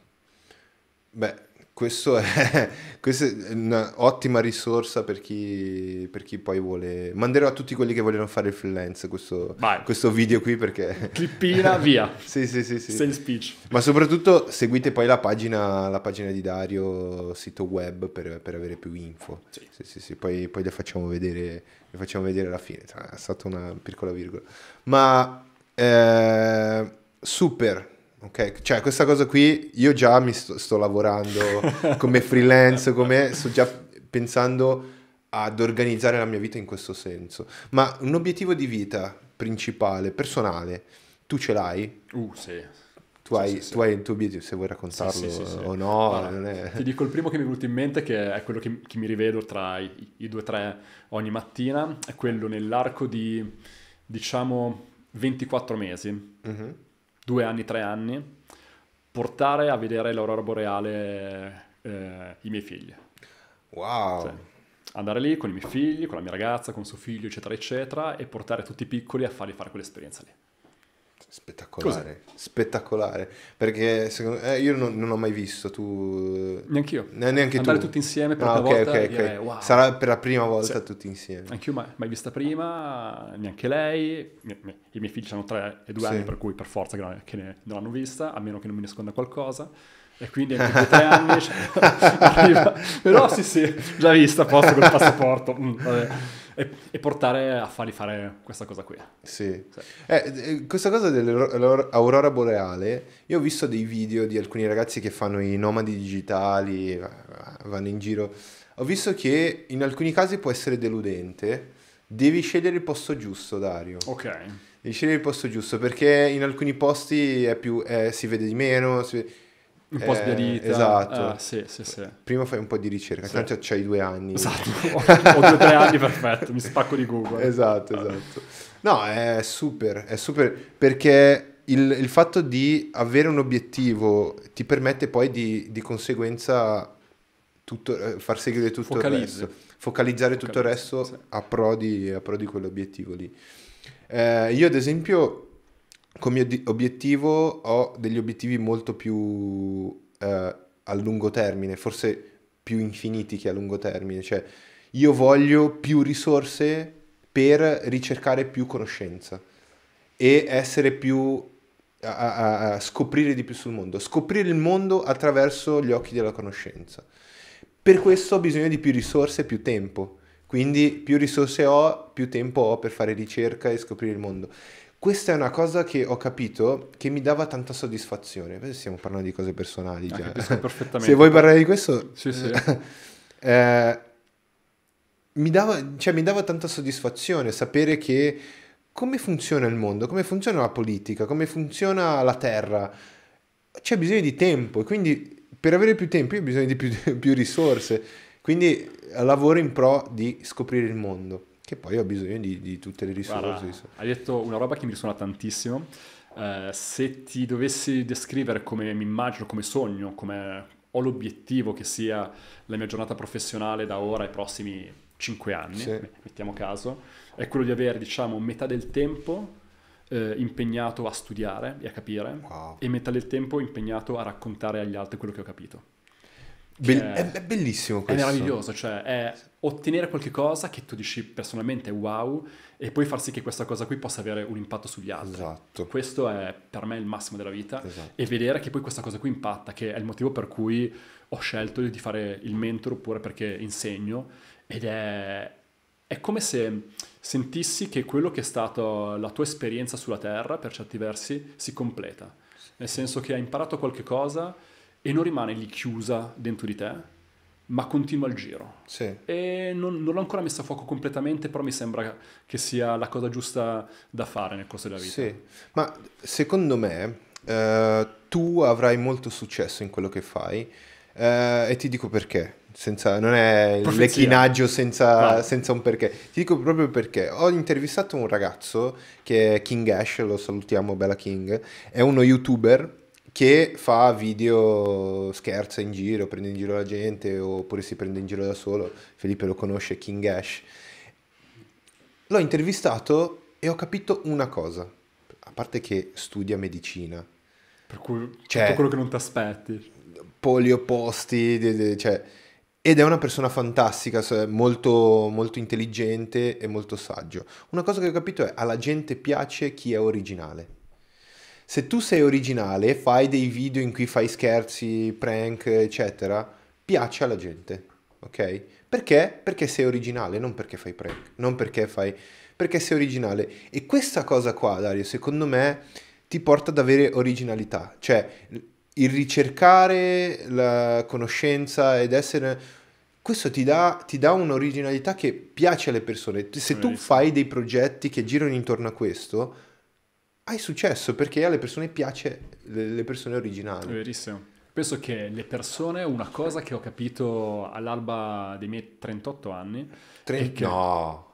Beh, questo è, questa è un'ottima risorsa per chi, per chi, poi vuole. Manderò a tutti quelli che vogliono fare il freelance questo, questo video qui perché. Clippina, via. sì, sì, sì. sì. Sales pitch. Ma soprattutto seguite poi la pagina, la pagina di Dario, sito web, per, per avere più info. Sì, sì, sì. sì. Poi, poi le, facciamo vedere, le facciamo vedere alla fine. È stata una piccola virgola. Ma eh, super Ok, cioè questa cosa qui io già mi sto, sto lavorando come freelance, come sto già pensando ad organizzare la mia vita in questo senso. Ma un obiettivo di vita principale, personale, tu ce l'hai? Uh, sì. Tu, sì, hai, sì, tu sì. hai, il tuo obiettivo, se vuoi raccontarlo o no. Guarda, è... Ti dico il primo che mi è venuto in mente, che è quello che, che mi rivedo tra i, i due o tre ogni mattina, è quello nell'arco di, diciamo, 24 mesi. Mm-hmm due anni, tre anni, portare a vedere l'aurora boreale eh, i miei figli. Wow! Sì. Andare lì con i miei figli, con la mia ragazza, con suo figlio, eccetera, eccetera, e portare tutti i piccoli a fargli fare quell'esperienza lì. Spettacolare, Così. spettacolare, perché secondo, eh, io non, non, ho mai visto tu... Neanch'io. Ne, neanche Andare tu. tutti insieme per ah, okay, volta okay, okay. Wow. Sarà per la prima volta sì. tutti insieme. Anch'io mai, mai vista prima, neanche lei, i miei figli hanno tre e due sì. anni per cui per forza che, ne, non l'hanno vista, a meno che non mi nasconda qualcosa. E quindi anche dopo tre anni cioè, arriva. Però sì sì, già vista, posto col passaporto. Mm, vabbè e, e, portare a farli fare questa cosa qui. Sì. sì. Eh, eh questa cosa dell'aurora boreale, io ho visto dei video di alcuni ragazzi che fanno i nomadi digitali, eh, vanno in giro. Ho visto che in alcuni casi può essere deludente. Devi scegliere il posto giusto, Dario. Ok. Devi scegliere il posto giusto perché in alcuni posti più, eh, si vede di meno. Si vede un po' sbiadita. Eh, esatto. Eh, sì, sì, sì. Prima fai un po' di ricerca, sì. tanto c'hai due anni. Esatto, ho, due o tre anni, perfetto, mi spacco di Google. Esatto, ah. esatto. No, è super, è super perché il, il fatto di avere un obiettivo ti permette poi di, di conseguenza tutto, eh, far seguire tutto Focalizzi. il resto. Focalizzare Focalizzi, tutto il resto sì. a, pro di, a pro di quell'obiettivo lì. Eh, io ad esempio come obiettivo ho degli obiettivi molto più eh, a lungo termine, forse più infiniti che a lungo termine, cioè io voglio più risorse per ricercare più conoscenza e essere più a, a, a scoprire di più sul mondo, scoprire il mondo attraverso gli occhi della conoscenza. Per questo ho bisogno di più risorse e più tempo. Quindi più risorse ho, più tempo ho per fare ricerca e scoprire il mondo questa è una cosa che ho capito che mi dava tanta soddisfazione. Adesso stiamo parlando di cose personali. Ah, già. Cioè. perfettamente. Se vuoi parlare di questo, sì, sì. eh, mi, dava, cioè, mi, dava, tanta soddisfazione sapere che come funziona il mondo, come funziona la politica, come funziona la terra. C'è bisogno di tempo e quindi per avere più tempo io ho bisogno di più, più risorse. Quindi lavoro in pro di scoprire il mondo che poi ho bisogno di, di tutte le risorse. Guarda, hai detto una roba che mi risuona tantissimo. Eh, se ti dovessi descrivere come mi immagino, come sogno, come ho l'obiettivo che sia la mia giornata professionale da ora ai prossimi 5 anni, sì. mettiamo caso, è quello di avere diciamo metà del tempo eh, impegnato a studiare e a capire wow. e metà del tempo impegnato a raccontare agli altri quello che ho capito. Be- è, è, bellissimo questo. È meraviglioso, cioè è ottenere qualcosa che tu dici personalmente wow e poi far sì che questa cosa qui possa avere un impatto sugli altri. Esatto. Questo è per me il massimo della vita esatto. e vedere che poi questa cosa qui impatta, che è il motivo per cui ho scelto di fare il mentor oppure perché insegno ed è, è come se sentissi che quello che è stata la tua esperienza sulla Terra per certi versi si completa, nel senso che hai imparato qualche cosa e non rimane lì chiusa dentro di te ma continua il giro. Sì. E non, non, l'ho ancora messa a fuoco completamente, però mi sembra che sia la cosa giusta da fare nel corso della vita. Sì, ma secondo me eh, tu avrai molto successo in quello che fai eh, e ti dico perché. Senza, non è il lecchinaggio senza, no. senza, un perché. Ti dico proprio perché. Ho intervistato un ragazzo che è King Ash, lo salutiamo, Bella King, è uno youtuber che fa video scherza in giro, prende in giro la gente oppure si prende in giro da solo. Felipe lo conosce, King Ash. L'ho intervistato e ho capito una cosa, a parte che studia medicina. Per cui cioè, tutto quello che non ti aspetti. Polioposti, cioè, ed è una persona fantastica, molto, molto intelligente e molto saggio. Una cosa che ho capito è alla gente piace chi è originale se tu sei originale e fai dei video in cui fai scherzi, prank, eccetera, piace alla gente, ok? Perché? Perché sei originale, non perché fai prank, non perché fai... perché sei originale. E questa cosa qua, Dario, secondo me ti porta ad avere originalità, cioè il ricercare la conoscenza ed essere... Questo ti dà, ti dà un'originalità che piace alle persone. Se tu fai dei progetti che girano intorno a questo, hai successo perché alle persone piace le persone originali. verissimo. Penso che le persone, una cosa che ho capito all'alba dei miei 38 anni... Tre... Che... No!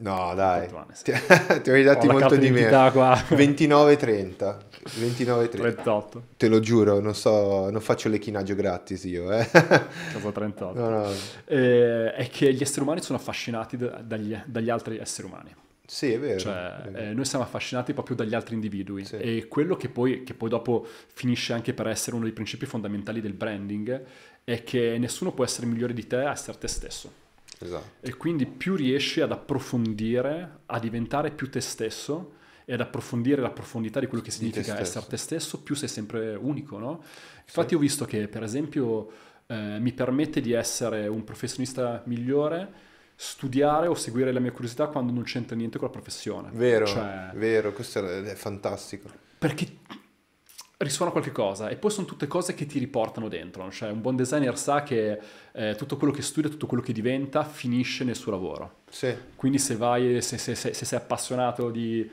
No, dai. Anni, sì. ti, ti avevi dati molto di meno. 29-30. 29-30. 38. Te lo giuro, non, so, non faccio l'echinaggio gratis io. Eh. Cosa 38. No, no. Eh, è che gli esseri umani sono affascinati dagli, dagli altri esseri umani. Sì, è vero. Cioè, è vero. Eh, noi siamo affascinati proprio dagli altri individui sì. e quello che poi, che poi dopo finisce anche per essere uno dei principi fondamentali del branding è che nessuno può essere migliore di te a essere te stesso. Esatto. E quindi più riesci ad approfondire, a diventare più te stesso e ad approfondire la profondità di quello che significa te essere te stesso, più sei sempre unico, no? Infatti sì. ho visto che, per esempio, eh, mi permette di essere un professionista migliore studiare o seguire la mia curiosità quando non c'entra niente con la professione. Vero, cioè, vero, questo è fantastico. Perché risuona qualche cosa e poi sono tutte cose che ti riportano dentro, cioè un buon designer sa che eh, tutto quello che studia, tutto quello che diventa finisce nel suo lavoro. Sì. Quindi se vai, se, se, se, se sei appassionato di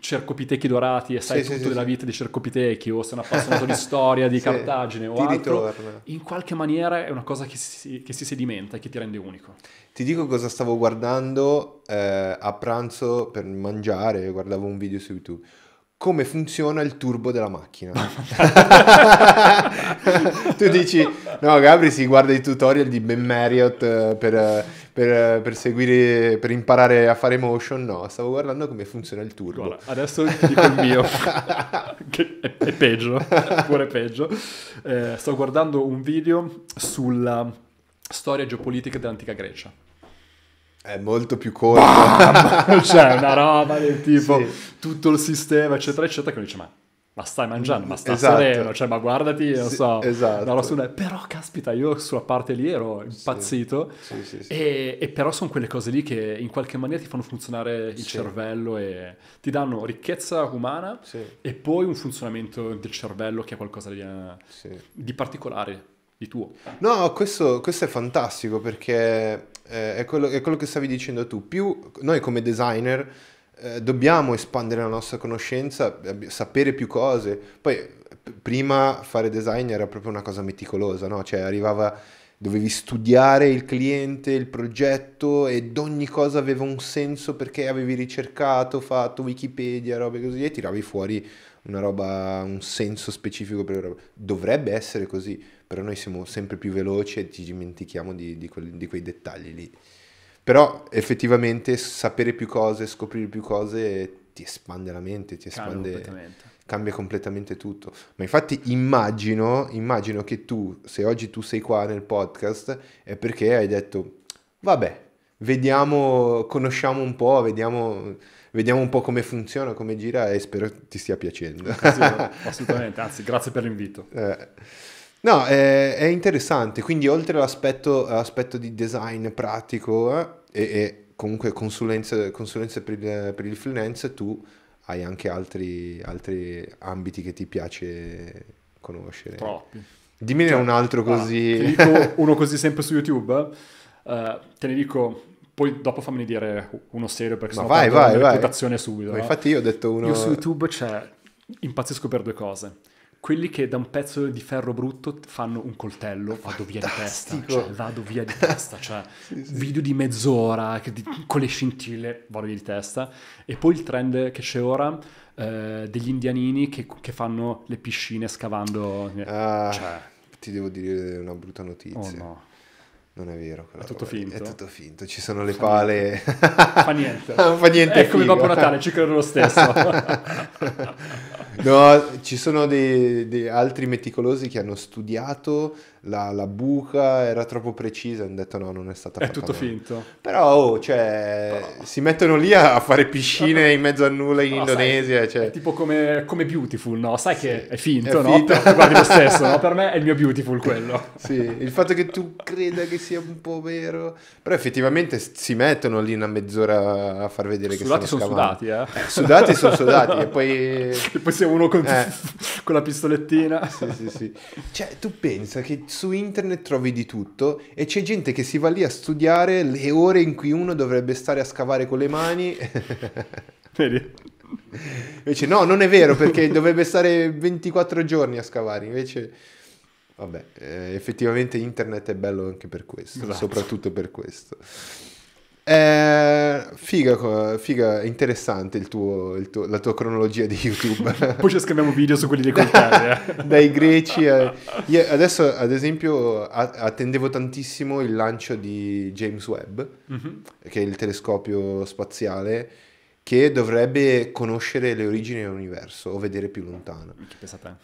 cercopitechi dorati e sai sì, tutto sì, della sì. vita di cercopitechi o sei un appassionato di storia di Cartagine o altro ritorna. in qualche maniera è una cosa che si, che si, sedimenta e che ti rende unico ti dico cosa stavo guardando eh, a pranzo per mangiare guardavo un video su youtube come funziona il turbo della macchina. tu dici, no Gabri si guarda i tutorial di Ben Marriott eh, per, eh, per, eh, per, seguire, per imparare a fare motion, no, stavo guardando come funziona il turbo. Voilà, adesso ti dico il mio, che è, è, peggio, pure peggio. Eh, sto guardando un video sulla storia geopolitica dell'antica Grecia è molto più corto. cioè, una roba del tipo sì. tutto il sistema, eccetera, eccetera, che dice, ma ma stai mangiando, ma stai esatto. sereno, cioè ma guardati, non sì, so, esatto. dalla sua... Però caspita, io sulla parte lì ero impazzito sì, sì, e, e, però sono quelle cose lì che in qualche maniera ti fanno funzionare il cervello e ti danno ricchezza umana e poi un funzionamento del cervello che è qualcosa di, eh, di particolare di tuo. No, questo, questo è fantastico perché eh, è, quello, è, quello, che stavi dicendo tu. Più noi come designer eh, dobbiamo espandere la nostra conoscenza, sapere più cose. Poi prima fare design era proprio una cosa meticolosa, no? Cioè arrivava dovevi studiare il cliente, il progetto ed ogni cosa aveva un senso perché avevi ricercato, fatto Wikipedia, robe così e tiravi fuori una roba, un senso specifico per la roba. Dovrebbe essere così, però noi siamo sempre più veloci e ci dimentichiamo di, di, quelli, di quei dettagli lì. Però effettivamente sapere più cose, scoprire più cose ti espande la mente, ti espande... Completamente. Cambia completamente tutto. Ma infatti immagino, immagino che tu, se oggi tu sei qua nel podcast, è perché hai detto, vabbè, vediamo, conosciamo un po', vediamo, vediamo, un po' come funziona, come gira e spero ti stia piacendo. Occasione, assolutamente, anzi grazie per l'invito. Eh. No, è, è interessante, quindi oltre all'aspetto, all'aspetto di design pratico eh, e, e, comunque consulenze, consulenze per, il, per, il, freelance, tu hai anche altri, altri ambiti che ti piace conoscere. Troppi. Dimmene cioè, un altro ah, così. Ah, dico uno così sempre su YouTube. Uh, te ne dico poi dopo fammi dire uno serio perché sennò vai, vai, vai. reputazione subito. Ma eh. infatti io ho detto uno... Io su YouTube cioè, impazzisco per due cose quelli che da un pezzo di ferro brutto fanno un coltello, vado via di testa, cioè, vado via di testa, cioè, sì, sì. video di mezz'ora con le scintille, vado via di testa, e poi il trend che c'è ora eh, degli indianini che, che, fanno le piscine scavando, eh, ah, cioè. ti devo dire una brutta notizia. Oh no non è vero. È tutto roba. finto. È tutto finto, ci sono le pale. Fa niente. non fa niente. È come Babbo Natale, ci credo lo stesso. no, ci sono dei, dei, altri meticolosi che hanno studiato la, la, buca, era troppo precisa, hanno detto no, non è stata è fatta. È tutto male. finto. Però, oh, cioè, no. si mettono lì a fare piscine in mezzo a nulla in no, Indonesia. Sai, cioè. È tipo come, come, Beautiful, no? Sai sì. che è finto, è no? Finto. Però, guardi lo stesso, no? Per me è il mio Beautiful quello. sì, il fatto che tu creda che sia un po' vero. Però effettivamente si mettono lì una mezz'ora a far vedere sudati che sono, sono sudati, eh. eh sudati sono sudati e poi... E poi se uno con, eh. con la pistolettina. Sì, sì, sì. Cioè, tu pensa che su internet trovi di tutto e c'è gente che si va lì a studiare le ore in cui uno dovrebbe stare a scavare con le mani. Vedi? Invece no, non è vero perché dovrebbe stare 24 giorni a scavare, invece Vabbè, eh, effettivamente internet è bello anche per questo, esatto. soprattutto per questo. Eh, figa, figa, interessante il tuo, il tuo, la tua cronologia di YouTube. Poi ci scriviamo video su quelli dei coltelli. Eh. Dai greci. A... Eh. Io adesso, ad esempio, attendevo tantissimo il lancio di James Webb, mm-hmm. che è il telescopio spaziale che dovrebbe conoscere le origini dell'universo o vedere più lontano. Che pensate?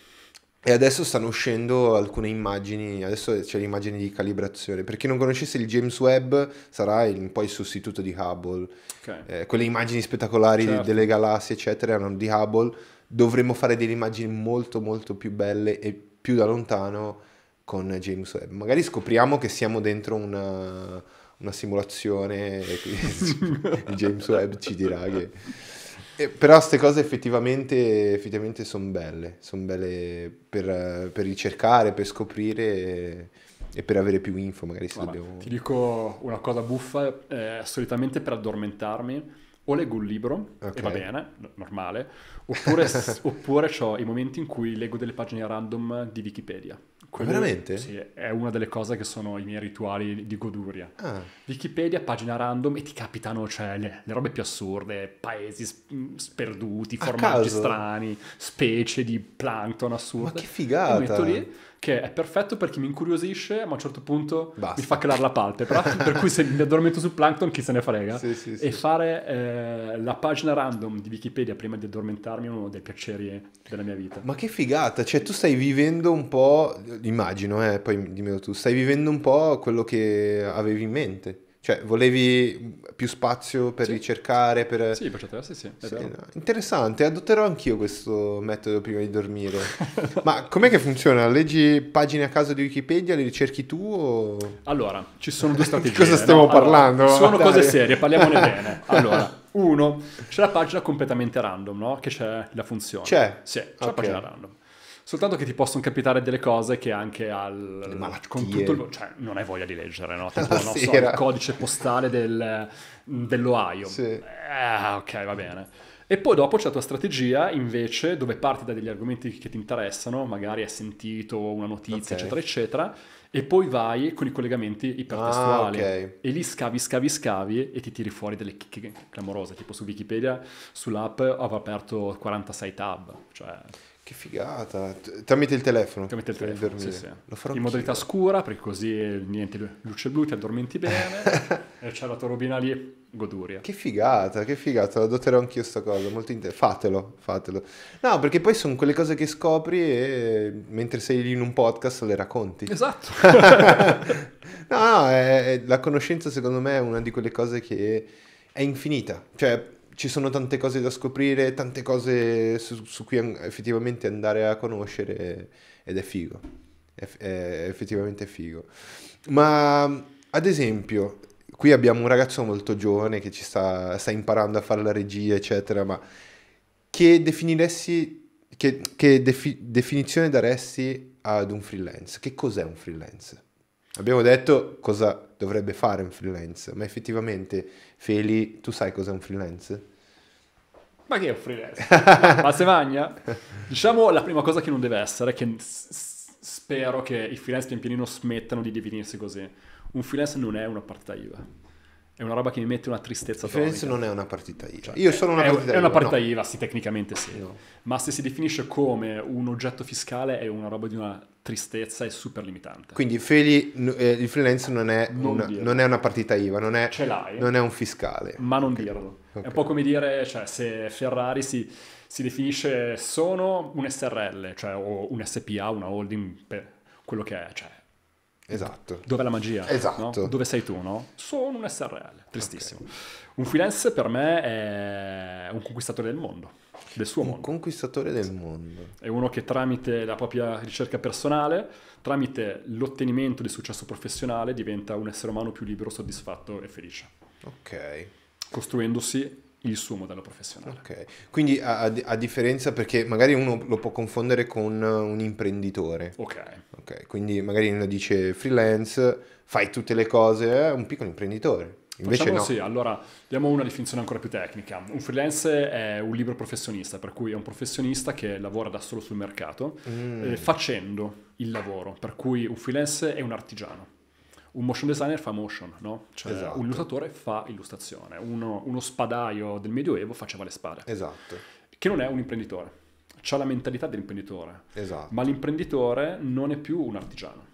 E adesso stanno uscendo alcune immagini, adesso c'è l'immagine di calibrazione. Per chi non conoscesse il James Webb sarà il, un po' il sostituto di Hubble. Okay. Eh, quelle immagini spettacolari certo. delle galassie, eccetera, erano di Hubble. Dovremmo fare delle immagini molto molto più belle e più da lontano con James Webb. Magari scopriamo che siamo dentro una, una simulazione e James Webb ci dirà che... Eh, però queste cose effettivamente, effettivamente sono belle, sono belle per, per, ricercare, per scoprire e, per avere più info magari se Guarda, dobbiamo... Ti dico una cosa buffa, eh, solitamente per addormentarmi o leggo un libro okay. e va bene, normale, oppure, oppure ho i momenti in cui leggo delle pagine random di Wikipedia. Quello, Veramente? Sì, è una delle cose che sono i miei rituali di goduria. Ah. Wikipedia, pagina random e ti capitano cioè, le, le, robe più assurde, paesi sp- mm, sperduti, formaggi strani, specie di plankton assurde. Ma che figata! E metto lì che è perfetto per chi mi incuriosisce, ma a un certo punto Basta. mi fa calare la palpebra, per cui se mi addormento su Plankton chi se ne frega. Sì, sì, sì. E fare eh, la pagina random di Wikipedia prima di addormentarmi è uno dei piaceri della mia vita. Ma che figata, cioè tu stai vivendo un po', immagino, eh, poi dimmelo tu, stai vivendo un po' quello che avevi in mente. Cioè, volevi più spazio per sì. ricercare, per... Sì, per certe versi sì, sì no. Interessante, adotterò anch'io questo metodo prima di dormire. Ma com'è che funziona? Leggi pagine a caso di Wikipedia, le ricerchi tu o... Allora, ci sono due strategie. di cosa stiamo no? parlando? Allora, sono Dai. cose serie, parliamone bene. Allora, uno, c'è la pagina completamente random, no? Che c'è la funzione. C'è? Sì, c'è okay. la pagina random. Soltanto che ti possono capitare delle cose che anche al... Le Malattie. Con tutto il, cioè, non hai voglia di leggere, no? Tipo, non so, il codice postale del, dell'Ohio. Sì. Eh, ok, va bene. E poi dopo c'è la tua strategia, invece, dove parti da degli argomenti che ti interessano, magari hai sentito una notizia, okay. eccetera, eccetera, e poi vai con i collegamenti ipertestuali. Ah, okay. E lì scavi, scavi, scavi e ti tiri fuori delle chicche clamorose, tipo su Wikipedia, sull'app ho aperto 46 tab, cioè... Che figata, tramite il telefono. Tramite il cioè, telefono, sì, sì. Lo farò in modalità scura perché così niente luce blu, ti addormenti bene, e c'è la tua robina lì, goduria. Che figata, che figata, la doterò anch'io sta cosa, molto inter... fatelo, fatelo. No, perché poi sono quelle cose che scopri e mentre sei lì in un podcast le racconti. Esatto. no, no, è, è, la conoscenza secondo me è una di quelle cose che è infinita, cioè ci sono tante cose da scoprire, tante cose su, su cui effettivamente andare a conoscere ed è figo, è, è effettivamente figo. Ma ad esempio, qui abbiamo un ragazzo molto giovane che ci sta, sta imparando a fare la regia, eccetera, ma che definiresti, che, che defi, definizione daresti ad un freelance? Che cos'è un freelance? Abbiamo detto cosa dovrebbe fare un freelance, ma effettivamente, Feli, tu sai cos'è un freelance? Ma che è un freelance? Ma se magna? Diciamo la prima cosa che non deve essere, che spero che i freelance pian pianino smettano di definirsi così. Un freelance non è una partita IVA è una roba che mi mette una tristezza Firenze non è una partita IVA. Cioè, Io sono una partita IVA. È una partita IVA, no. IVA sì, tecnicamente sì. No. Ma se si definisce come un oggetto fiscale è una roba di una tristezza e super limitante. Quindi Feli, eh, il freelance non è, non, una, non è, una, partita IVA, non è, non è un fiscale. Ma non okay. dirlo. Okay. È un po' come dire, cioè, se Ferrari si, si, definisce sono un SRL, cioè o un SPA, una holding, per quello che è, cioè Esatto. Dov'è la magia? Esatto. No? Dove sei tu, no? Sono un SRL, tristissimo. Okay. Un freelance per me è un conquistatore del mondo, del suo un mondo. Un conquistatore del sì. mondo. È uno che tramite la propria ricerca personale, tramite l'ottenimento di successo professionale, diventa un essere umano più libero, soddisfatto e felice. Ok. Costruendosi il suo modello professionale. Okay. Quindi a, a, a, differenza perché magari uno lo può confondere con eh, un imprenditore. Ok. okay. Quindi magari uno dice freelance, fai tutte le cose, è eh, un piccolo imprenditore. Invece Facciamo no. sì, allora diamo una definizione ancora più tecnica. Un freelance è un libero professionista, per cui è un professionista che lavora da solo sul mercato mm. eh, facendo il lavoro, per cui un freelance è un artigiano un motion designer fa motion, no? Cioè esatto. un illustratore fa illustrazione, uno, uno, spadaio del Medioevo faceva le spade. Esatto. Che non è un imprenditore, ha la mentalità dell'imprenditore. Esatto. Ma l'imprenditore non è più un artigiano.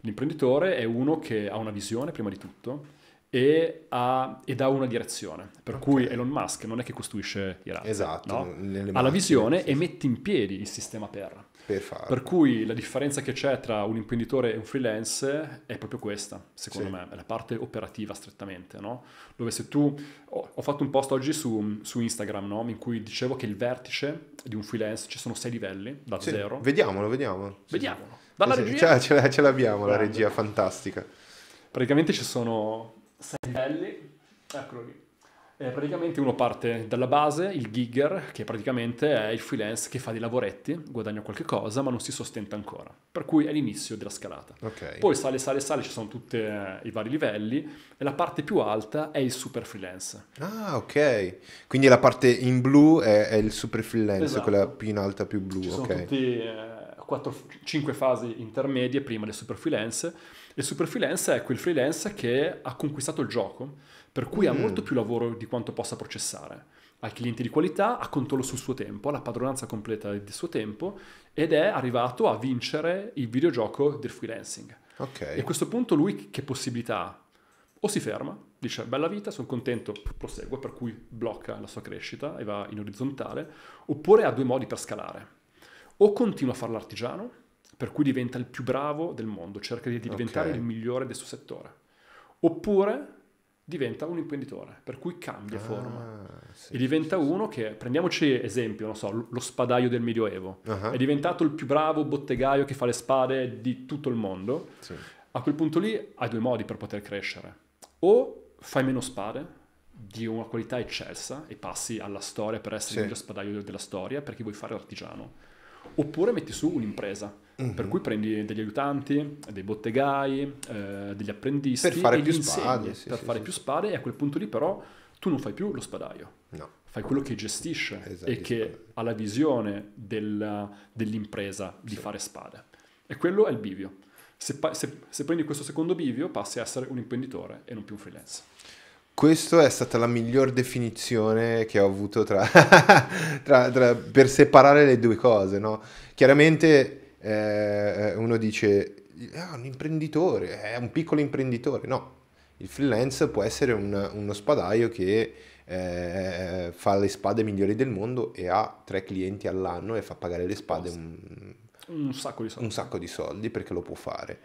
L'imprenditore è uno che ha una visione prima di tutto e, ha, ed ha una direzione. Per okay. cui Elon Musk non è che costruisce i razzi, esatto, no? ha la visione sì. e mette in piedi il sistema per. Per, per, cui la differenza che c'è tra un imprenditore e un freelance è proprio questa, secondo sì. me, è la parte operativa strettamente, no? Dove se tu... Ho fatto un post oggi su, su Instagram, no? In cui dicevo che il vertice di un freelance ci sono sei livelli, da sì. zero. Vediamolo, vediamolo. Vediamolo. Dalla regia... Cioè, ce, l'abbiamo la regia, fantastica. Praticamente ci sono sei livelli, eccolo lì. Eh, praticamente uno parte dalla base, il gigger, che praticamente è il freelance che fa dei lavoretti, guadagna qualche cosa, ma non si sostenta ancora. Per cui è l'inizio della scalata. Okay. Poi sale, sale, sale, ci sono tutti eh, i vari livelli e la parte più alta è il super freelance. Ah, ok. Quindi la parte in blu è, è il super freelance, esatto. quella più in alta, più blu. Ci okay. sono tutti, eh, 4-5 fasi intermedie prima del super freelance. Il super freelance è quel freelance che ha conquistato il gioco per cui mm. ha molto più lavoro di quanto possa processare. Ha clienti di qualità, ha controllo sul suo tempo, ha la padronanza completa del suo tempo ed è arrivato a vincere il videogioco del freelancing. Okay. E a questo punto lui che possibilità ha? O si ferma, dice bella vita, sono contento, prosegue, per cui blocca la sua crescita e va in orizzontale, oppure ha due modi per scalare. O continua a fare l'artigiano, per cui diventa il più bravo del mondo, cerca di diventare okay. il migliore del suo settore. Oppure diventa un imprenditore, per cui cambia ah, forma. Sì, e diventa sì, uno sì. che, prendiamoci esempio, non so, lo spadaio del Medioevo, uh-huh. è diventato il più bravo bottegaio che fa le spade di tutto il mondo. A quel punto lì hai due modi per poter crescere. O fai meno spade di una qualità eccelsa e passi alla storia per essere il miglior spadaio della storia perché vuoi fare l'artigiano. Oppure metti su un'impresa Mm-hmm. Per mhm. cui prendi degli aiutanti, dei bottegai, eh, degli apprendisti. Per fare più spade. Sì, per sì, fare sì, più spade e a quel punto lì però tu non fai più lo spadaio. No. Fai quello che gestisce esatto, e che spade. Esatto. ha la visione della, dell'impresa di fare spade. E quello è il bivio. Se, se, se prendi questo secondo bivio passi a essere un imprenditore e non più un freelance. Questa è stata la miglior definizione che ho avuto tra, tra, tra, per separare le due cose. No? Chiaramente eh, eh, uno dice, ah, un imprenditore, è eh, un piccolo imprenditore, no. Il freelance può essere un, uno spadaio che eh, fa le spade migliori del mondo e ha tre clienti all'anno e fa pagare le spade un, un, sacco un sacco di soldi perché lo può fare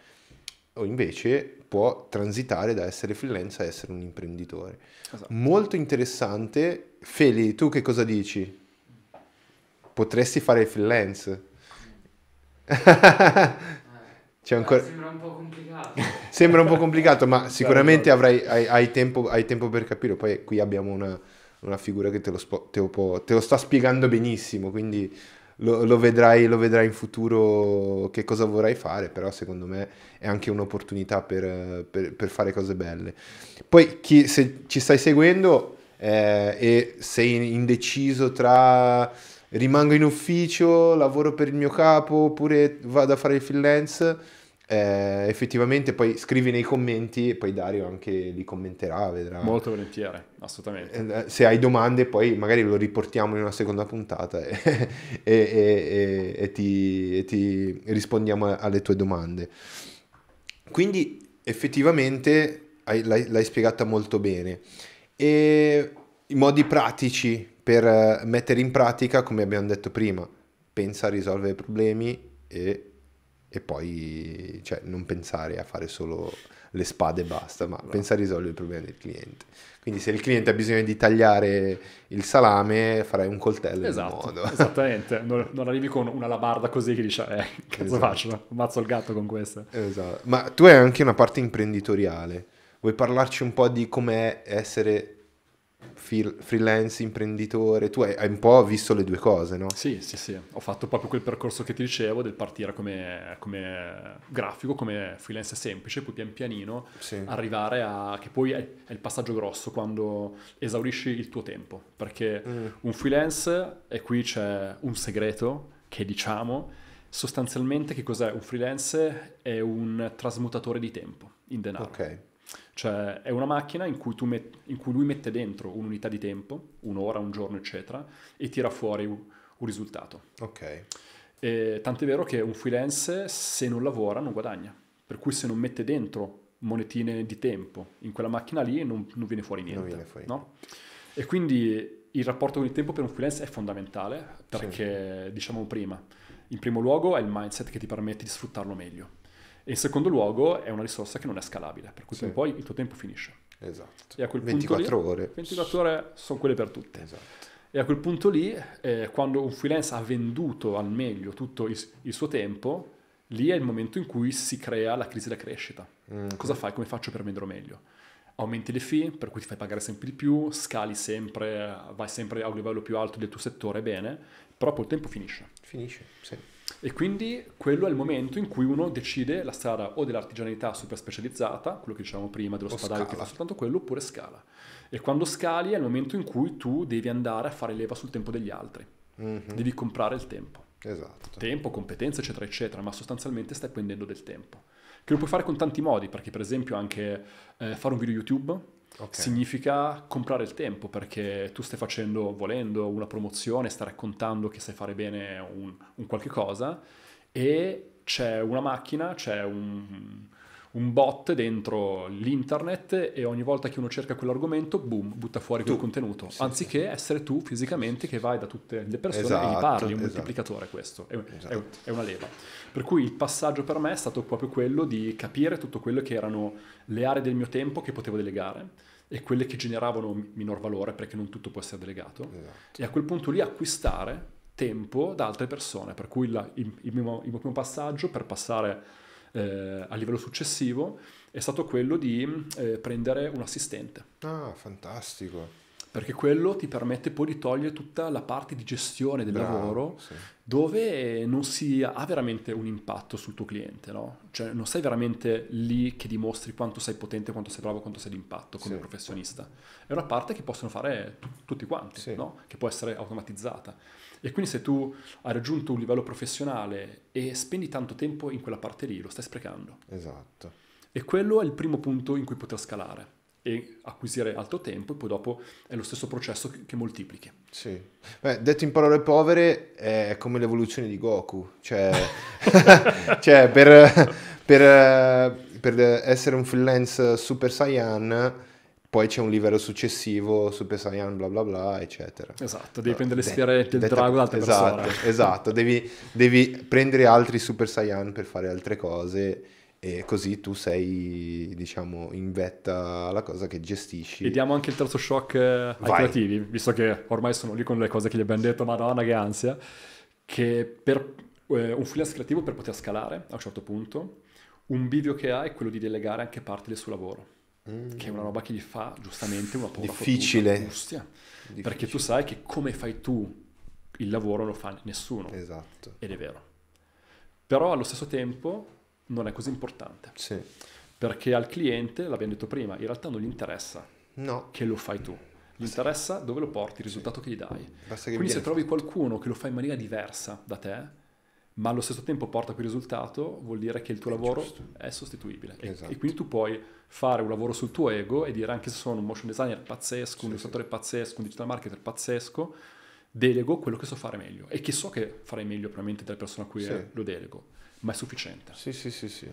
o invece può transitare da essere freelance a essere un imprenditore. Esatto. Molto interessante. Feli, tu che cosa dici? Potresti fare il freelance? C'è eh, ancora... Sembra un po' complicato. Sembra un po' complicato, ma sicuramente avrai, hai, hai, tempo, hai, tempo, per capirlo. Poi qui abbiamo una, una figura che te lo, spo, te, lo può, te lo, sta spiegando benissimo, quindi lo, lo, vedrai, lo vedrai in futuro che cosa vorrai fare, però secondo me è anche un'opportunità per, per, per fare cose belle. Poi chi, se ci stai seguendo eh, e sei indeciso tra rimango in ufficio, lavoro per il mio capo oppure vado a fare il freelance. Eh, effettivamente poi scrivi nei commenti e poi Dario anche li commenterà, vedrà. Molto volentieri, assolutamente. Eh, eh se hai domande poi magari lo riportiamo in una seconda puntata e, e, e, e ti, ti, rispondiamo alle tue domande. Quindi effettivamente hai, l'hai, l'hai spiegata molto bene. E i modi pratici per eh, mettere in pratica, come abbiamo detto prima, pensa a risolvere i problemi e, e poi cioè, non pensare a fare solo le spade e basta, ma no. pensa a risolvere i problemi del cliente. Quindi se il cliente ha bisogno di tagliare il salame, farai un coltello esatto, in modo. Esattamente, non, non, arrivi con una labarda così che dici, eh, cosa esatto. faccio? Mazzo il gatto con questa. Esatto, ma tu hai anche una parte imprenditoriale. Vuoi parlarci un po' di com'è essere freelance, imprenditore, tu hai, hai, un po' visto le due cose, no? Sì, sì, sì, ho fatto proprio quel percorso che ti dicevo del partire come, come grafico, come freelance semplice, poi pian pianino sì. arrivare a... che poi è, è, il passaggio grosso quando esaurisci il tuo tempo, perché mm. un freelance, e qui c'è un segreto che diciamo, sostanzialmente che cos'è? Un freelance è un trasmutatore di tempo in denaro. Ok. Cioè è una macchina in cui, met- in cui lui mette dentro un'unità di tempo, un'ora, un giorno, eccetera, e tira fuori un, un risultato. Ok. E, tant'è vero che un freelance se non lavora non guadagna, per cui se non mette dentro monetine di tempo in quella macchina lì non, non viene fuori niente. Viene fuori. No? E quindi il rapporto con il tempo per un freelance è fondamentale perché, sì. diciamo prima, in primo luogo è il mindset che ti permette di sfruttarlo meglio. E in secondo luogo è una risorsa che non è scalabile, per cui sì. poi il tuo tempo finisce. Esatto. E a quel 24 punto lì, ore. 24 ore sono quelle per tutte. Esatto. E a quel punto lì, eh, quando un freelance ha venduto al meglio tutto il, il, suo tempo, lì è il momento in cui si crea la crisi della crescita. Mm-hmm. Cosa fai? Come faccio per vendere meglio? Aumenti le fee, per cui ti fai pagare sempre di più, scali sempre, vai sempre a un livello più alto del tuo settore, bene, però poi il tempo finisce. Finisce, sì. E quindi quello è il momento in cui uno decide la strada o dell'artigianalità super specializzata, quello che dicevamo prima dello o spadaio che fa soltanto quello, oppure scala. E quando scali è il momento in cui tu devi andare a fare leva sul tempo degli altri, mm-hmm. devi comprare il tempo. Esatto. Tempo, competenze, eccetera, eccetera, ma sostanzialmente stai prendendo del tempo. Che lo puoi fare con tanti modi, perché per esempio anche eh, fare un video YouTube Okay. Significa comprare il tempo perché tu stai facendo, volendo, una promozione, stai raccontando che sai fare bene un, un qualche cosa e c'è una macchina, c'è un, un bot dentro l'internet e ogni volta che uno cerca quell'argomento, boom, butta fuori tu. quel contenuto. Sì, Anziché sì. essere tu fisicamente che vai da tutte le persone esatto, e gli esatto, parli, è un esatto. moltiplicatore questo, è, esatto. è, una leva. Per cui il passaggio per me è stato proprio quello di capire tutto quello che erano le aree del mio tempo che potevo delegare e quelle che generavano minor valore perché non tutto può essere delegato esatto. e a quel punto lì acquistare tempo da altre persone, per cui la, il, il, mio, il mio passaggio per passare eh, a livello successivo è stato quello di eh, prendere un assistente. Ah, fantastico. Perché quello ti permette poi di togliere tutta la parte di gestione del Bravo, lavoro sì. dove eh, non si ha veramente un impatto sul tuo cliente, no? Cioè non sei veramente lì che dimostri quanto sei potente, quanto sei bravo, quanto sei d'impatto come sì. professionista. È una parte che possono fare t- tutti quanti, sì. no? Che può essere automatizzata. E quindi se tu hai raggiunto un livello professionale e spendi tanto tempo in quella parte lì, lo stai sprecando. Esatto. E quello è il primo punto in cui poter scalare e acquisire altro tempo e poi dopo è lo stesso processo che, che moltiplichi. Sì. Beh, detto in parole povere, è come l'evoluzione di Goku, cioè, cioè per, per, per, essere un freelance Super Saiyan poi c'è un livello successivo, Super Saiyan, bla bla bla, eccetera. Esatto, devi prendere le sfere del drago da altre esatto, persone. Esatto, devi, devi, prendere altri Super Saiyan per fare altre cose e così tu sei, diciamo, in vetta alla cosa che gestisci. E diamo anche il terzo shock eh, ai Vai. creativi, visto che ormai sono lì con le cose che gli abbiamo detto, madonna che ansia, che per eh, un freelance creativo per poter scalare a un certo punto, un bivio che ha è quello di delegare anche parte del suo lavoro che è una roba che gli fa giustamente una paura difficile. Fortuna, angustia, difficile. perché tu sai che come fai tu il lavoro lo fa nessuno. Esatto. Ed è vero. Però allo stesso tempo non è così importante. Sì. Perché al cliente, l'abbiamo detto prima, in realtà non gli interessa no. che lo fai tu. Gli interessa dove lo porti, il risultato sì. che gli dai. Che Quindi se trovi qualcuno che lo fa in maniera diversa da te, ma allo stesso tempo porta quel risultato, vuol dire che il tuo è eh, lavoro giusto. è sostituibile. Esatto. E, e, quindi tu puoi fare un lavoro sul tuo ego e dire anche se sono un motion designer pazzesco, sì, un illustratore sì. pazzesco, un digital marketer pazzesco, delego quello che so fare meglio e che so che farei meglio probabilmente della persona a cui sì. lo delego, ma è sufficiente. Sì, sì, sì, sì.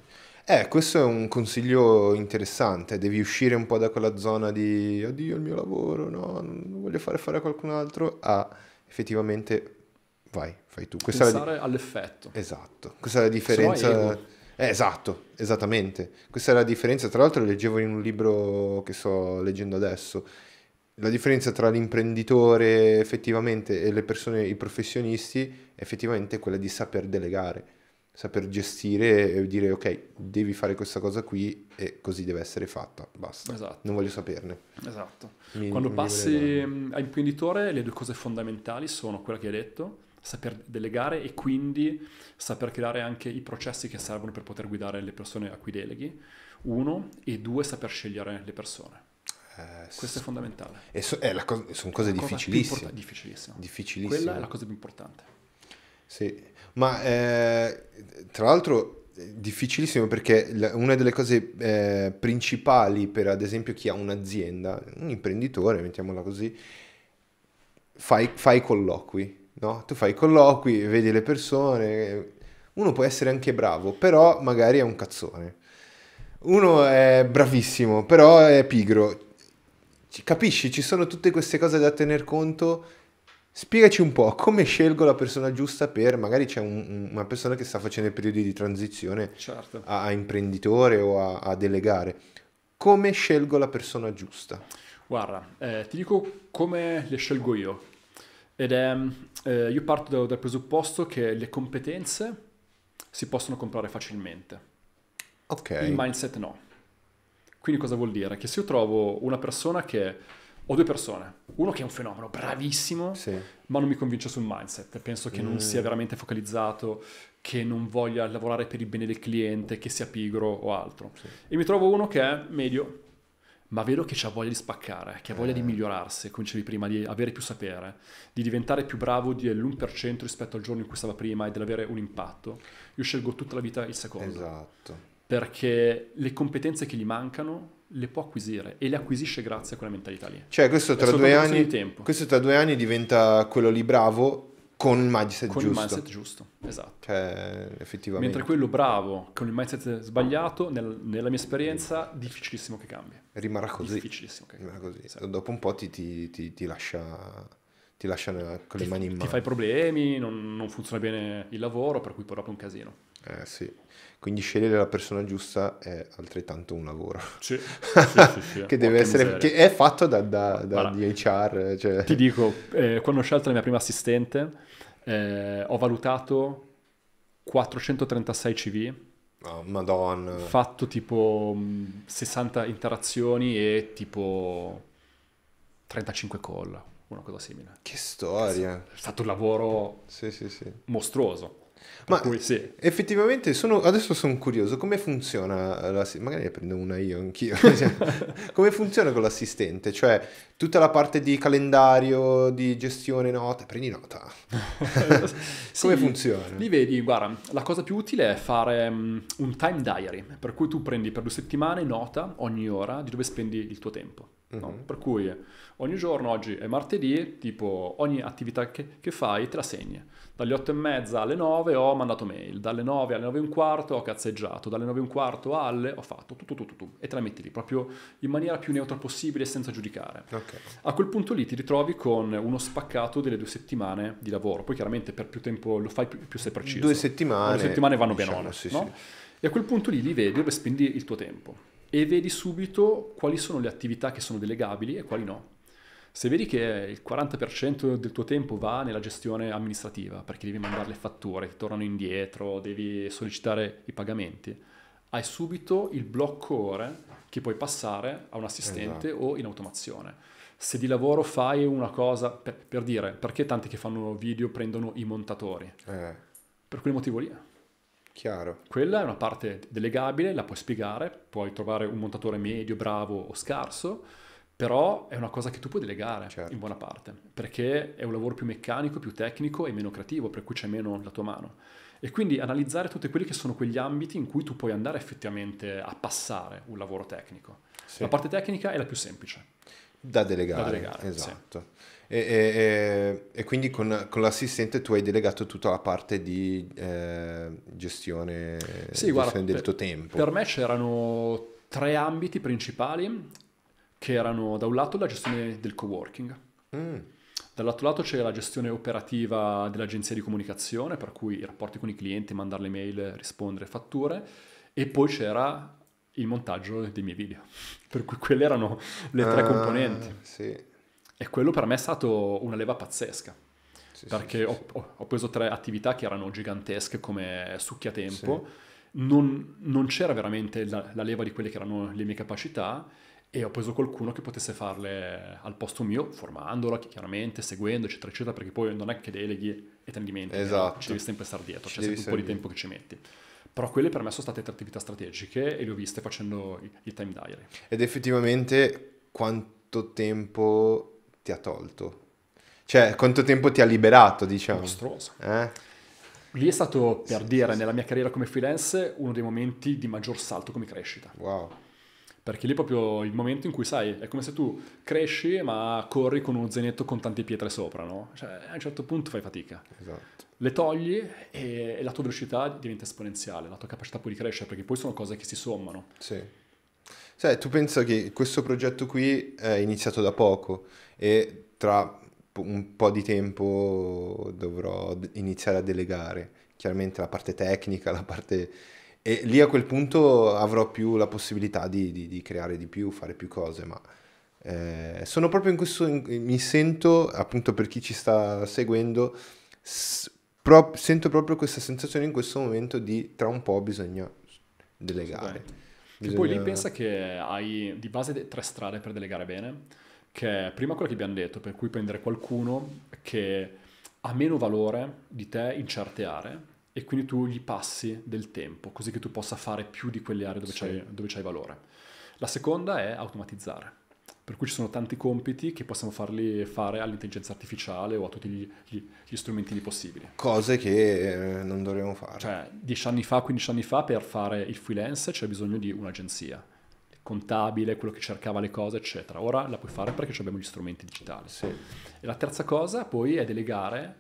Eh, questo è un consiglio interessante, devi uscire un po' da quella zona di oddio il mio lavoro, no, non voglio fare fare a qualcun altro, a effettivamente Vai, fai tu. Questa Pensare di... all'effetto. Esatto, questa è la differenza... Eh, esatto, esattamente. Questa è la differenza. Tra l'altro leggevo in un libro che sto leggendo adesso, la differenza tra l'imprenditore effettivamente e le persone, i professionisti, è effettivamente quella di saper delegare, saper gestire e dire ok, devi fare questa cosa qui e così deve essere fatta, basta. Esatto. Non voglio saperne. Esatto. Mi, Quando mi passi a imprenditore le due cose fondamentali sono quella che hai detto, saper delegare e quindi saper creare anche i processi che servono per poter guidare le persone a cui deleghi, uno, e due, saper scegliere le persone. Eh, Questo è fondamentale. E so, eh, cosa, sono cose difficilissime. Cosa difficilissime. difficilissime. Quella è la cosa più importante. Sì, ma eh, tra l'altro eh, difficilissimo perché una delle cose eh, principali per ad esempio chi ha un'azienda, un imprenditore, mettiamola così, fai, fai colloqui no? Tu fai i colloqui, vedi le persone, uno può essere anche bravo, però magari è un cazzone. Uno è bravissimo, però è pigro. Capisci, ci sono tutte queste cose da tener conto. Spiegaci un po' come scelgo la persona giusta per, magari c'è un, una persona che sta facendo periodi di transizione certo. a, a, imprenditore o a, a delegare. Come scelgo la persona giusta? Guarda, eh, ti dico come le scelgo io. Ed è, eh, io parto dal presupposto che le competenze si possono comprare facilmente. Ok. Il mindset no. Quindi cosa vuol dire? Che se io trovo una persona che... Ho due persone, uno che è un fenomeno bravissimo, sì. ma non mi convince sul mindset, penso che mm. non sia veramente focalizzato, che non voglia lavorare per il bene del cliente, che sia pigro o altro. Sì. E mi trovo uno che è medio, ma vedo che ha voglia di spaccare, che ha voglia di eh. migliorarsi, come dicevi prima, di avere più sapere, di diventare più bravo dell'1% rispetto al giorno in cui stava prima e dell'avere un impatto, io scelgo tutta la vita il secondo. Esatto. Perché le competenze che gli mancano le può acquisire e le acquisisce grazie a quella mentalità lì. Cioè questo tra, due anni, questo tra due anni diventa quello lì bravo con il mindset con giusto. Con il mindset giusto, esatto. Cioè, effettivamente. Mentre quello bravo con il mindset sbagliato, nel, nella mia esperienza, difficilissimo che cambi. Rimarrà così. Difficilissimo che Rimarrà così. Esatto. Dopo un po' ti, ti, ti, ti lascia ti lascia con le mani in mano. Ti fai problemi, non, non, funziona bene il lavoro, per cui poi dopo è un casino. Eh sì. Quindi scegliere la persona giusta è altrettanto un lavoro. Sì, sì, sì, che deve essere, che è fatto da, da, da allora, HR. Cioè. Ti dico, eh, quando ho scelto la mia prima assistente, eh, ho valutato 436 CV. Oh, madonna. Fatto tipo 60 mm, interazioni e tipo 35 call, una cosa simile. Che storia. È stato un lavoro mostruoso. Ma cui, sì. effettivamente sono, adesso sono curioso, come funziona, la, magari ne prendo una io anch'io, come funziona con l'assistente? Cioè tutta la parte di calendario, di gestione nota, prendi nota. sì, come funziona? Lì vedi, guarda, la cosa più utile è fare um, un time diary, per cui tu prendi per due settimane nota ogni ora di dove spendi il tuo tempo. Mm-hmm. No? Per cui Ogni giorno, oggi è martedì, tipo ogni attività che, che fai te la segni. Dalle 8 e mezza alle 9 ho mandato mail, dalle 9 alle 9 e un quarto ho cazzeggiato, dalle 9 e un quarto alle ho fatto tutto, tutto, tutto, e te la metti lì proprio in maniera più neutra possibile senza giudicare. Okay. A quel punto lì ti ritrovi con uno spaccato delle due settimane di lavoro, poi chiaramente per più tempo lo fai più, più sei preciso. Due settimane. Due settimane vanno diciamo, bene, sì, no? sì. E a quel punto lì li vedi dove spendi il tuo tempo e vedi subito quali sono le attività che sono delegabili e quali no. Se vedi che il 40% del tuo tempo va nella gestione amministrativa, perché devi mandare le fatture, ti tornano indietro, devi sollecitare i pagamenti, hai subito il blocco ore che puoi passare a un assistente esatto. o in automazione. Se di lavoro fai una cosa, per, per, dire, perché tanti che fanno video prendono i montatori? Eh. Per quel motivo lì. Chiaro. Quella è una parte delegabile, la puoi spiegare, puoi trovare un montatore medio, bravo o scarso, però è una cosa che tu puoi delegare certo. in buona parte, perché è un lavoro più meccanico, più tecnico e meno creativo, per cui c'è meno la tua mano. E quindi analizzare tutti quelli che sono quegli ambiti in cui tu puoi andare effettivamente a passare un lavoro tecnico. Sì. La parte tecnica è la più semplice. Da delegare. Da delegare esatto. Sì. E, e, e, quindi con, con, l'assistente tu hai delegato tutta la parte di eh, gestione, sì, gestione guarda, del per, tuo tempo. Per me c'erano tre ambiti principali che erano da un lato la gestione del coworking, mm. dall'altro lato c'è la gestione operativa dell'agenzia di comunicazione, per cui i rapporti con i clienti, mandare le mail, rispondere fatture, e poi c'era il montaggio dei miei video, per cui quelle erano le tre ah, componenti. Sì. E quello per me è stato una leva pazzesca. Sì, perché sì, ho, ho, preso tre attività che erano gigantesche come succhi succhiatempo, non, non c'era veramente la, la leva di quelle che erano le mie capacità e ho preso qualcuno che potesse farle al posto mio, formandola chiaramente, seguendo, eccetera, eccetera, perché poi non è che deleghi e te ne dimentichi, esatto. ci devi sempre stare dietro, cioè, c'è cioè sempre un po' di tempo che ci metti. Però quelle per me sono state attività strategiche e le ho viste facendo il time diary. Ed effettivamente quanto tempo ti ha tolto? Cioè, quanto tempo ti ha liberato, diciamo? Mostruoso. Eh? Lì è stato, per sì, dire, sì. nella mia carriera come freelance, uno dei momenti di maggior salto come crescita. Wow perché lì è proprio il momento in cui, sai, è come se tu cresci ma corri con uno zainetto con tante pietre sopra, no? Cioè, a un certo punto fai fatica. Esatto. Le togli e la tua velocità diventa esponenziale, la tua capacità poi di crescere, perché poi sono cose che si sommano. Sì. Sai, tu pensa che questo progetto qui è iniziato da poco e tra un po' di tempo dovrò iniziare a delegare chiaramente la parte tecnica, la parte e lì a quel punto avrò più la possibilità di, di, di creare di più, fare più cose, ma eh, sono proprio in questo, in, mi sento, appunto per chi ci sta seguendo, s- pro- sento proprio questa sensazione in questo momento di tra un po' bisogna delegare. Sì, bisogna... poi lì pensa che hai di base tre strade per delegare bene, che è prima quella che abbiamo detto, per cui prendere qualcuno che ha meno valore di te in certe aree e quindi tu gli passi del tempo, così che tu possa fare più di quelle aree dove, sì. c'hai, dove c'hai valore. La seconda è automatizzare per cui ci sono tanti compiti che possiamo farli fare all'intelligenza artificiale o a tutti gli, gli, gli strumentini possibili. Cose che eh, non dovremmo fare. Cioè, dieci anni fa, 15 anni fa, per fare il freelance c'è bisogno di un'agenzia, contabile, quello che cercava le cose, eccetera. Ora la puoi fare perché abbiamo gli strumenti digitali. Sì. E la terza cosa poi è delegare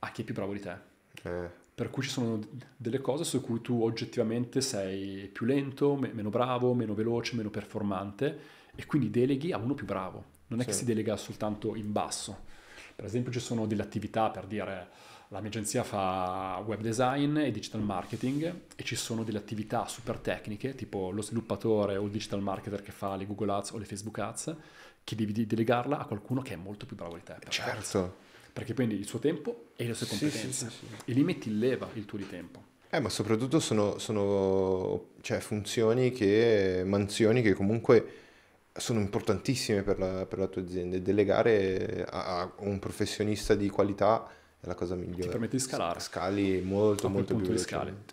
a chi è più bravo di te. Eh per cui ci sono delle cose su cui tu oggettivamente sei più lento, me- meno bravo, meno veloce, meno performante e quindi deleghi a uno più bravo. Non è sì. che si delega soltanto in basso. Per esempio ci sono delle attività per dire la mia agenzia fa web design e digital marketing e ci sono delle attività super tecniche, tipo lo sviluppatore o il digital marketer che fa le Google Ads o le Facebook Ads, che devi delegarla a qualcuno che è molto più bravo di te. Certo. Caso perché prendi il suo tempo e le sue competenze sì, sì, sì, e li metti in leva il tuo di tempo. Eh, ma soprattutto sono, sono cioè, funzioni che, mansioni che comunque sono importantissime per la, per la tua azienda e delegare a, a, un professionista di qualità è la cosa migliore. Ti permette di scalare. Scali molto, a molto più velocemente.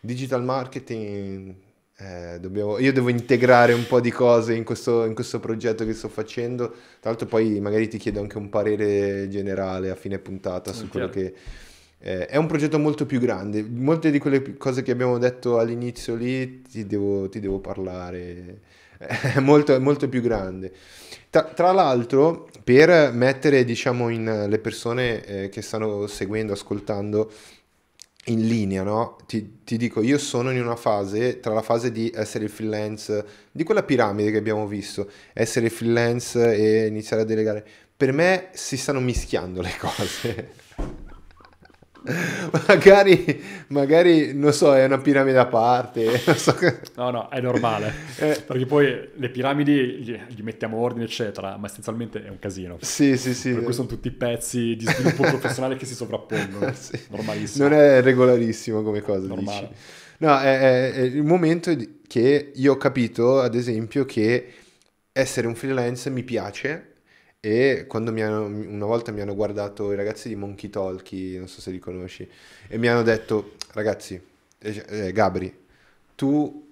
Digital marketing eh, dobbiamo, io devo integrare un po' di cose in questo, in questo, progetto che sto facendo. Tra l'altro, poi magari ti chiedo anche un parere generale a fine puntata su mm, quello che. Eh, è un progetto molto più grande. Molte di quelle cose che abbiamo detto all'inizio lì ti devo, ti devo parlare. È molto, molto, più grande. Tra, tra l'altro, per mettere diciamo, in, le persone eh, che stanno seguendo, ascoltando, in linea, no? Ti, ti, dico, io sono in una fase, tra la fase di essere il freelance, di quella piramide che abbiamo visto, essere freelance e iniziare a delegare. Per me si stanno mischiando le cose magari, magari, non so, è una piramide a parte. So. No, no, è normale. eh, perché poi le piramidi gli, mettiamo ordine, eccetera, ma essenzialmente è un casino. Sì, sì, sì. Per cui sono tutti pezzi di sviluppo professionale che si sovrappongono. Eh, sì. Normalissimo. Non è regolarissimo come cosa, Normale. Dici. No, è, è, è il momento che io ho capito, ad esempio, che essere un freelance mi piace e quando mi hanno, una volta mi hanno guardato i ragazzi di Monkey Talkie, non so se li conosci, e mi hanno detto, ragazzi, eh, cioè, eh, Gabri, tu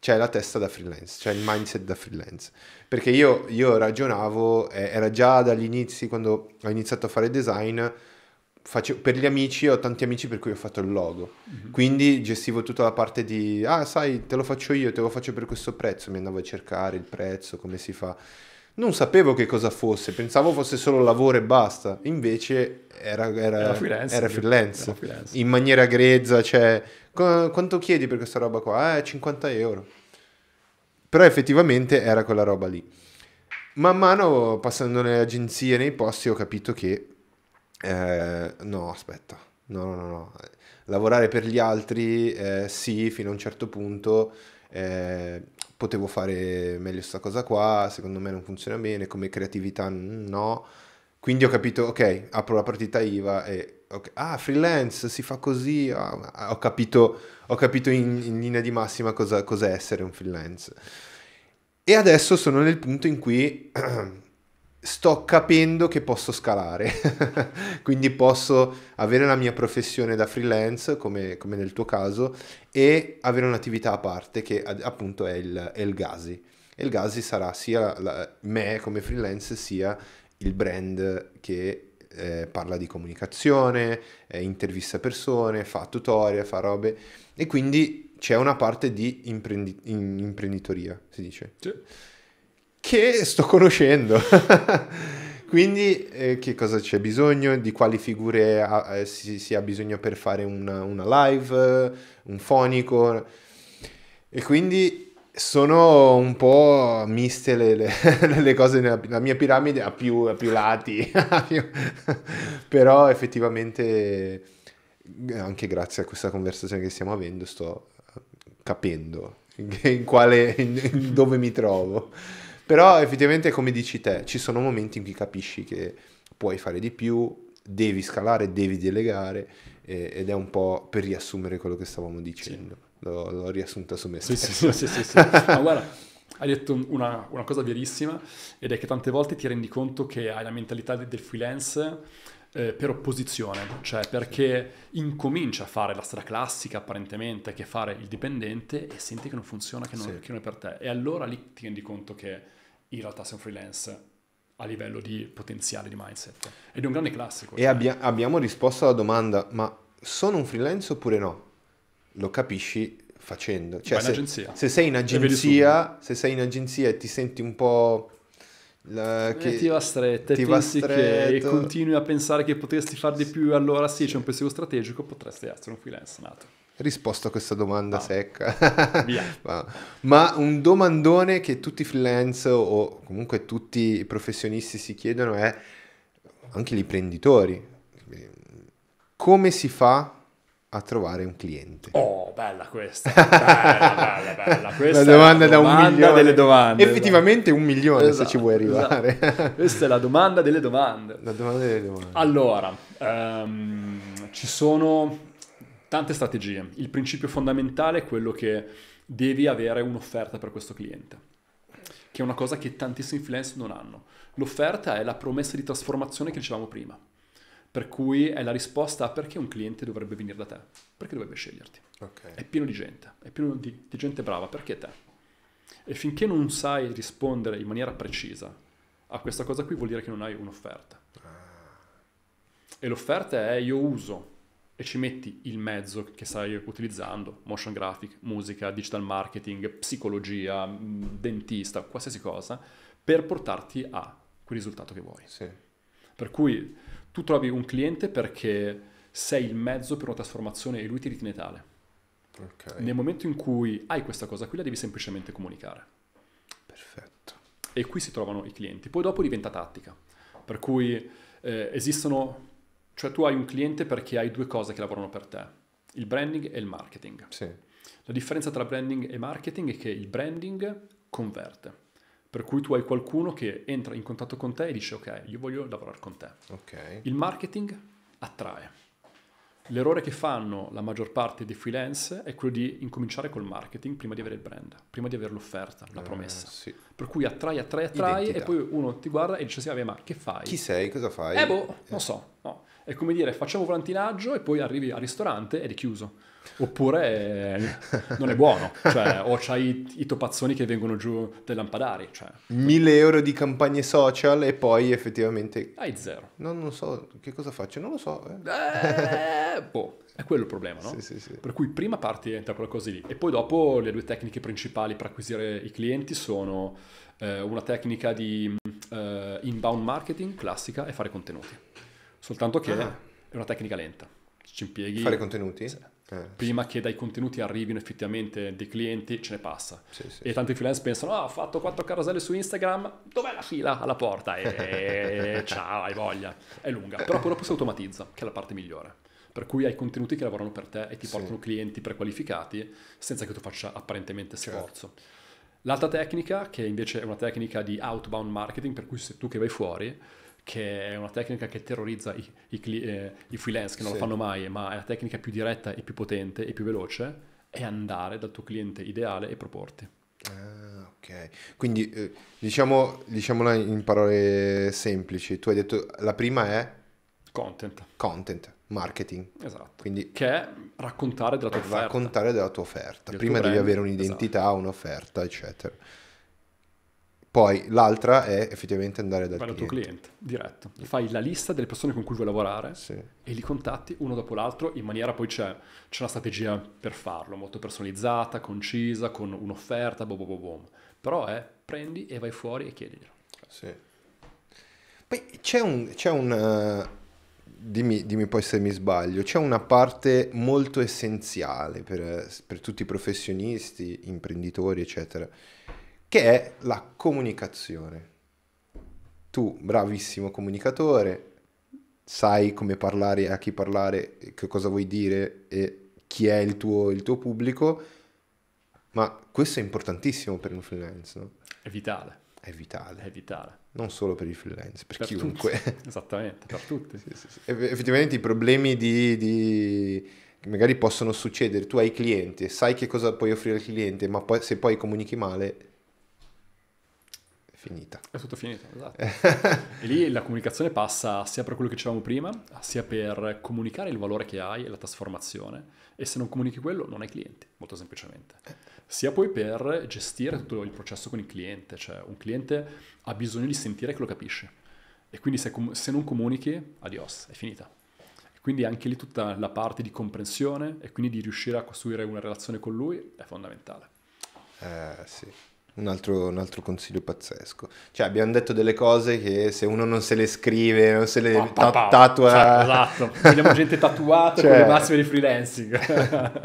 c'è la testa da freelance, cioè il mindset da freelance. Perché io, io ragionavo, eh, era già dagli inizi, quando ho iniziato a fare design, facevo, per gli amici, ho tanti amici per cui ho fatto il logo. Mm-hmm. Quindi gestivo tutta la parte di, ah sai, te lo faccio io, te lo faccio per questo prezzo, mi andavo a cercare il prezzo, come si fa non sapevo che cosa fosse, pensavo fosse solo lavoro e basta, invece era, era, era, freelance, era, freelance. era freelance, in maniera grezza, cioè qu- quanto chiedi per questa roba qua? Eh, 50 euro. Però effettivamente era quella roba lì. Man mano, passando nelle agenzie, nei posti, ho capito che... Eh, no, aspetta, no, no, no, no. Lavorare per gli altri, eh, sì, fino a un certo punto, eh, potevo fare meglio questa cosa qua, secondo me non funziona bene, come creatività no. Quindi ho capito, ok, apro la partita IVA e, okay, ah, freelance, si fa così, ah, ah ho capito, ho capito in, in, linea di massima cosa, cosa essere un freelance. E adesso sono nel punto in cui sto capendo che posso scalare, quindi posso avere la mia professione da freelance, come, come, nel tuo caso, e avere un'attività a parte che appunto è il, è il Gazi. E il Gazi sarà sia la, me come freelance, sia il brand che eh, parla di comunicazione, eh, intervista persone, fa tutorial, fa robe, e quindi c'è una parte di imprendi- imprenditoria, si dice. Sì che sto conoscendo. Quindi eh, che cosa c'è bisogno, di quali figure ha, eh, si, si, ha bisogno per fare una, una, live, un fonico. E quindi sono un po' miste le, le, le cose, nella, la mia piramide a più, ha più lati, però effettivamente eh, anche grazie a questa conversazione che stiamo avendo sto capendo in, in in, dove mi trovo. Però effettivamente come dici te, ci sono momenti in cui capisci che puoi fare di più, devi scalare, devi delegare eh, ed è un po' per riassumere quello che stavamo dicendo. Sì. L'ho, l'ho, riassunta su me stesso. Sì, sì, sì, sì, Ma guarda, hai detto una, una, cosa verissima ed è che tante volte ti rendi conto che hai la mentalità del freelance eh, per opposizione, cioè perché incomincia a fare la strada classica apparentemente che fare il dipendente e senti che non funziona, che non, che non è per te. E allora lì ti rendi conto che in realtà sei un freelance a livello di potenziale di mindset. Ed è un grande classico. E cioè. abbia- abbiamo risposto alla domanda, ma sono un freelance oppure no? Lo capisci facendo. Cioè, se, se, sei in agenzia, se sei in agenzia e ti senti un po'... La, eh, che, eh, ti va stretta ti va stretto. e continui a pensare che potresti fare di più allora sì, sì. c'è un pensiero strategico potresti essere un freelance nato risposto a questa domanda no. Ah. secca. ma, ma, un domandone che tutti i freelance o comunque tutti i professionisti si chiedono è, anche gli imprenditori, come si fa a trovare un cliente? Oh, bella questa, bella, bella, bella. Questa la domanda, la domanda da un milione. delle domande. Effettivamente un milione esatto, se ci vuoi esatto, arrivare. Esatto. Questa è la domanda delle domande. La domanda delle domande. Allora, um, ci sono tante strategie. Il principio fondamentale è quello che devi avere un'offerta per questo cliente, che è una cosa che tantissimi freelance non hanno. L'offerta è la promessa di trasformazione che dicevamo prima, per cui è la risposta a perché un cliente dovrebbe venire da te, perché dovrebbe sceglierti. Okay. È pieno di gente, è pieno di, di gente brava, perché te? E finché non sai rispondere in maniera precisa a questa cosa qui vuol dire che non hai un'offerta. Ah. E l'offerta è io uso e ci metti il mezzo che stai utilizzando, motion graphic, musica, digital marketing, psicologia, mm, dentista, qualsiasi cosa, per portarti a quel risultato che vuoi. Sì. Per cui tu trovi un cliente perché sei il mezzo per una trasformazione e lui ti ritiene tale. Okay. Nel momento in cui hai questa cosa qui la devi semplicemente comunicare. Perfetto. E qui si trovano i clienti. Poi dopo diventa tattica. Per cui eh, esistono cioè tu hai un cliente perché hai due cose che lavorano per te, il branding e il marketing. Sì. La differenza tra branding e marketing è che il branding converte, per cui tu hai qualcuno che entra in contatto con te e dice ok, io voglio lavorare con te. Okay. Il marketing attrae. L'errore che fanno la maggior parte dei freelance è quello di incominciare col marketing prima di avere il brand, prima di avere l'offerta, la eh, promessa. Eh, sì. Per cui attrai, attrai, attrai Identità. e poi uno ti guarda e dice sì, vabbè, ma che fai? Chi sei? Cosa fai? Eh boh, eh. non so. No. È come dire facciamo volantinaggio e poi arrivi al ristorante ed è chiuso. Oppure non è buono, cioè, o c'hai i, topazzoni che vengono giù dai lampadari. Cioè. 1000 euro di campagne social e poi effettivamente... Hai zero. No, non so, che cosa faccio? Non lo so. Eh. Eh, boh, è quello il problema, no? Sì, sì, sì. Per cui prima parti da quella cosa lì e poi dopo le due tecniche principali per acquisire i clienti sono eh, una tecnica di mm, eh, inbound marketing classica e fare contenuti soltanto che ah. è una tecnica lenta. Ci impieghi... Fare contenuti? Sì. Eh, prima sì. che dai contenuti arrivino effettivamente dei clienti, ce ne passa. Sì, sì, e tanti freelance pensano: ah, ho fatto quattro carroselle su Instagram, dov'è la fila alla porta? E ciao, hai voglia. È lunga, però quello poi si automatizza, che è la parte migliore. Per cui hai contenuti che lavorano per te e ti portano clienti prequalificati senza che tu faccia apparentemente certo. sforzo. Certo. L'altra tecnica, che invece è una tecnica di outbound marketing, per cui sei tu che vai fuori, che è una tecnica che terrorizza i, i, cli, eh, i freelance che non sì. lo fanno mai, ma è la tecnica più diretta e più potente e più veloce, è andare dal tuo cliente ideale e proporti. Ah, ok. Quindi eh, diciamo, diciamola in parole semplici, tu hai detto la prima è content. Content, marketing. Esatto. Quindi che è raccontare della tua raccontare offerta. Raccontare della tua offerta. Del prima devi avere un'identità, esatto. un'offerta, eccetera. Poi l'altra è effettivamente andare dal cliente. tuo cliente, diretto. Fai la lista delle persone con cui vuoi lavorare sì. e li contatti uno dopo l'altro in maniera poi c'è, c'è, una strategia per farlo, molto personalizzata, concisa, con un'offerta, boh boh boh boh. Però è prendi e vai fuori e chiediglielo. Sì. Poi c'è un... C'è un uh, dimmi, dimmi, poi se mi sbaglio, c'è una parte molto essenziale per, per tutti i professionisti, imprenditori, eccetera che è la comunicazione. Tu, bravissimo comunicatore, sai come parlare, a chi parlare, che cosa vuoi dire e chi è il tuo, il tuo pubblico, ma questo è importantissimo per un freelance, no? È vitale. È vitale. È vitale. Non solo per i freelance, per, per chiunque. Tutti. Esattamente, per tutti. sì, sì, sì. Effettivamente i problemi di, di magari possono succedere, tu hai cliente, sai che cosa puoi offrire al cliente, ma poi, se poi comunichi male finita. È tutto finito, esatto. e lì la comunicazione passa sia per quello che dicevamo prima, sia per comunicare il valore che hai e la trasformazione. E se non comunichi quello, non hai clienti, molto semplicemente. Eh. Sia poi per gestire tutto il processo con il cliente, cioè un cliente ha bisogno di sentire che lo capisce. E quindi se, com- se non comunichi, adios, è finita. E quindi anche lì tutta la parte di comprensione e quindi di riuscire a costruire una relazione con lui è fondamentale. Eh sì. Un altro, un altro, consiglio pazzesco. Cioè, abbiamo detto delle cose che se uno non se le scrive, non se le oh, ta- tatua. Cioè, esatto, vediamo gente tatuata cioè... con le cioè. massime di freelancing.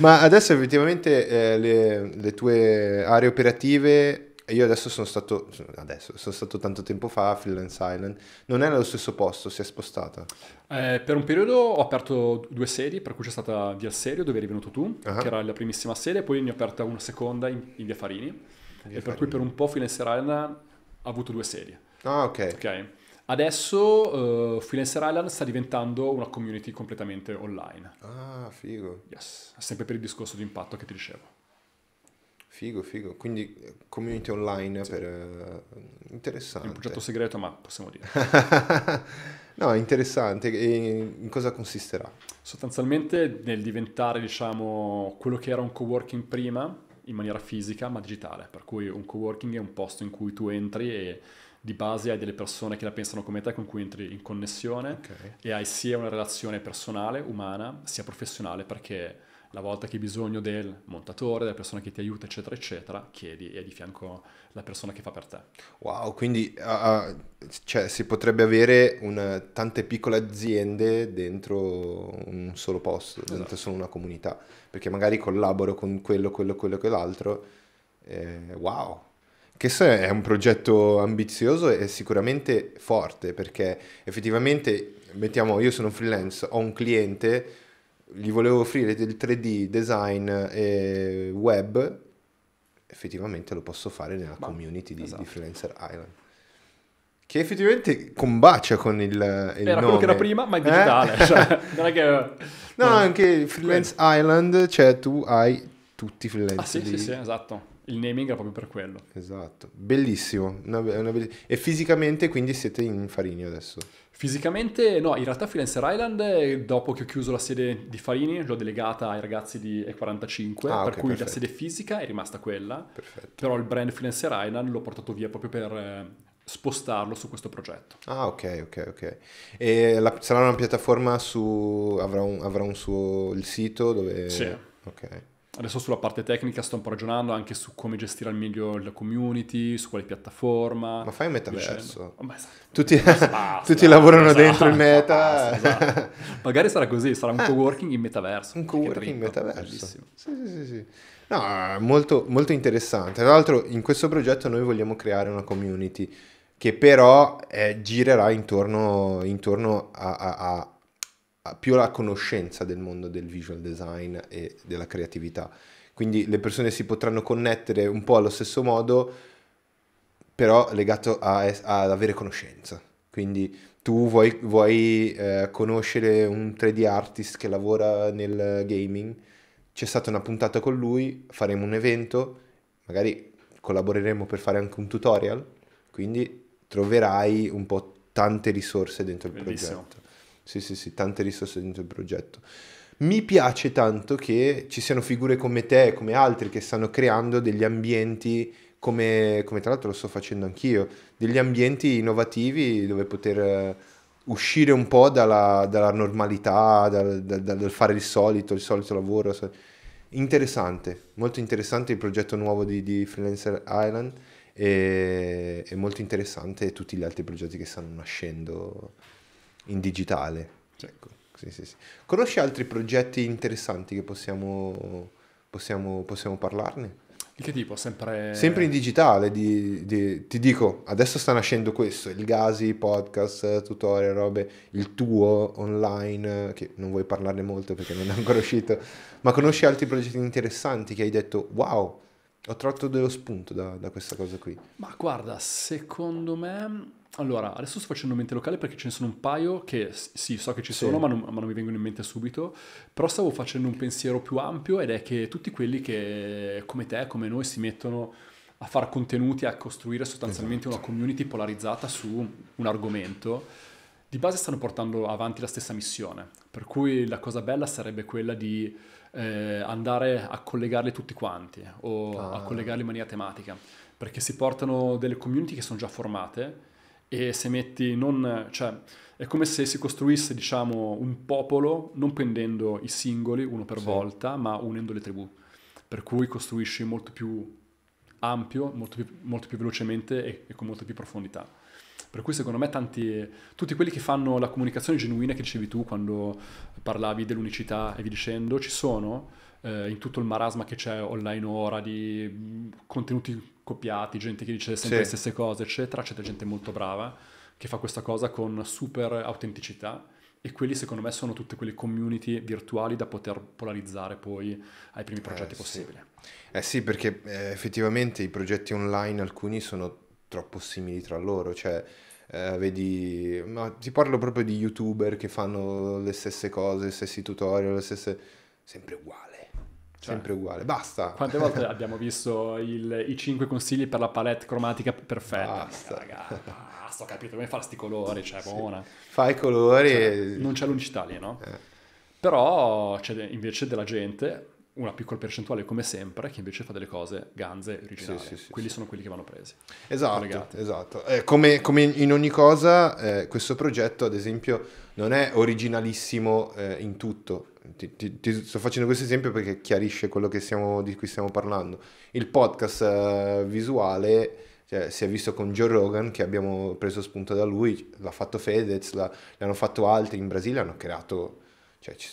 Ma adesso effettivamente eh, le, le, tue aree operative io adesso sono stato, adesso, sono stato tanto tempo fa a Freelance Island, non è nello stesso posto, si è spostata? Eh, per un periodo ho aperto due sedi, per cui c'è stata via Serio dove eri venuto tu, uh-huh. che era la primissima sede, poi ne ho aperta una seconda in, in via Farini, via e Farini. per cui per un po' Freelance Island ha avuto due sedi. Ah ok. Ok. Adesso uh, eh, Freelancer Island sta diventando una community completamente online. Ah, figo. Yes, sempre per il discorso di impatto che ti dicevo. Figo, figo. Quindi eh, community online sì. per... Eh, interessante. È un progetto segreto, ma possiamo dire. no, interessante. E in cosa consisterà? Sostanzialmente nel diventare, diciamo, quello che era un coworking prima, in maniera fisica, ma digitale. Per cui un coworking è un posto in cui tu entri e di base hai delle persone che la pensano come te, con cui entri in connessione okay. e hai sia una relazione personale, umana, sia professionale, perché la volta che hai bisogno del montatore, della persona che ti aiuta, eccetera, eccetera, chiedi e è di fianco la persona che fa per te. Wow, quindi uh, cioè, si potrebbe avere una, tante piccole aziende dentro un solo posto, esatto. dentro solo una comunità, perché magari collaboro con quello, quello, quello, quell'altro. Eh, wow, che è un progetto ambizioso e sicuramente forte perché effettivamente, mettiamo, io sono un freelance, ho un cliente gli volevo offrire del 3D, design e web, effettivamente lo posso fare nella Ma, community di, esatto. di, Freelancer Island. Che effettivamente combacia con il, il era nome. quello che era prima, ma è digitale. Eh? Cioè, non è che... No, no, anche Freelance Quindi. Island, cioè tu hai tutti i freelance. Ah sì, di... sì, sì, esatto il naming era proprio per quello. Esatto, bellissimo. Una, una bell- e fisicamente quindi siete in Farini adesso? Fisicamente no, in realtà Firenze Island, dopo che ho chiuso la sede di Farini, l'ho delegata ai ragazzi di E45, ah, per okay, cui perfetto. la sede fisica è rimasta quella, perfetto. però il brand Firenze Island l'ho portato via proprio per eh, spostarlo su questo progetto. Ah, ok, ok, ok. E la, sarà una piattaforma su... avrà un, avrà un suo... il sito dove... Sì. Ok adesso sulla parte tecnica sto un po' ragionando anche su come gestire al meglio la community, su quale piattaforma. Ma fai un metaverso? Beh, oh, esatto. tutti, basta, tutti lavorano basta, dentro il meta. Basta, esatto. Magari sarà così, sarà un eh. co-working in metaverso. Un co-working in metaverso. Bellissimo. Sì, sì, sì. No, molto, molto interessante. Tra l'altro in questo progetto noi vogliamo creare una community che però eh, girerà intorno, intorno a, a più la conoscenza del mondo del visual design e della creatività. Quindi le persone si potranno connettere un po' allo stesso modo, però legato ad avere conoscenza. Quindi tu vuoi, vuoi eh, conoscere un 3D artist che lavora nel gaming, c'è stata una puntata con lui, faremo un evento, magari collaboreremo per fare anche un tutorial, quindi troverai un po' tante risorse dentro il Bellissimo. progetto. Sì, sì, sì, tante risorse dentro il progetto. Mi piace tanto che ci siano figure come te, e come altri, che stanno creando degli ambienti, come, come tra l'altro lo sto facendo anch'io, degli ambienti innovativi dove poter eh, uscire un po' dalla, dalla normalità, dal, dal, dal, fare il solito, il solito lavoro. Interessante, molto interessante il progetto nuovo di, di Freelancer Island e, è molto interessante tutti gli altri progetti che stanno nascendo in digitale. Ecco. Sì, sì, sì. Conosci altri progetti interessanti che possiamo, possiamo, possiamo parlarne? Di che tipo? Sempre... Sempre in digitale, di, di, ti dico, adesso sta nascendo questo, il Gasi, podcast, tutorial, robe, il tuo online, che non vuoi parlarne molto perché non è ancora uscito, ma conosci altri progetti interessanti che hai detto, wow, ho tratto dello spunto da, da questa cosa qui? Ma guarda, secondo me allora, adesso sto facendo mente locale perché ce ne sono un paio che sì, so che ci sono, ma, non, ma, non, mi vengono in mente subito. Però stavo facendo un pensiero più ampio ed è che tutti quelli che, come te, come noi, si mettono a fare contenuti, a costruire sostanzialmente esatto. una community polarizzata su un argomento, di base stanno portando avanti la stessa missione. Per cui la cosa bella sarebbe quella di eh, andare a collegarli tutti quanti o ah. a collegarli in maniera tematica, perché si portano delle community che sono già formate e se metti non... Cioè, è come se si costruisse, diciamo, un popolo non prendendo i singoli uno per sì. volta, ma unendo le tribù. Per cui costruisci molto più ampio, molto più, molto più velocemente e, e, con molta più profondità. Per cui secondo me tanti, tutti quelli che fanno la comunicazione genuina che dicevi tu quando parlavi dell'unicità e vi dicendo, ci sono eh, in tutto il marasma che c'è online ora di mm, contenuti copiati, gente che dice sempre sì. le stesse cose, eccetera, c'è gente molto brava che fa questa cosa con super autenticità e quelli secondo me sono tutte quelle community virtuali da poter polarizzare poi ai primi eh, progetti eh, possibili. Sì. Eh sì, perché eh, effettivamente i progetti online alcuni sono troppo simili tra loro, cioè eh, vedi, ma ti parlo proprio di youtuber che fanno le stesse cose, i stessi tutorial, le stesse sempre uguale cioè, sempre uguale, basta. Quante volte abbiamo visto il, i 5 consigli per la palette cromatica perfetta? Basta, raga, basta, ho capito come fare questi colori, cioè, sì. buona. Fai i colori cioè, e... Non c'è l'unicità lì, no? Eh. Però c'è invece della gente, una piccola percentuale come sempre, che invece fa delle cose ganze, originali. Sì, sì, quelli sono quelli che vanno presi. Esatto, collegati. esatto. Eh, come, come, in ogni cosa, eh, questo progetto, ad esempio, non è originalissimo eh, in tutto ti, ti, ti, sto facendo questo esempio perché chiarisce quello stiamo, di cui stiamo parlando. Il podcast eh, visuale cioè, si è visto con Joe Rogan che abbiamo preso spunto da lui, l'ha fatto Fedez, l'ha, l'hanno fatto altri in Brasile, hanno creato... Cioè, ci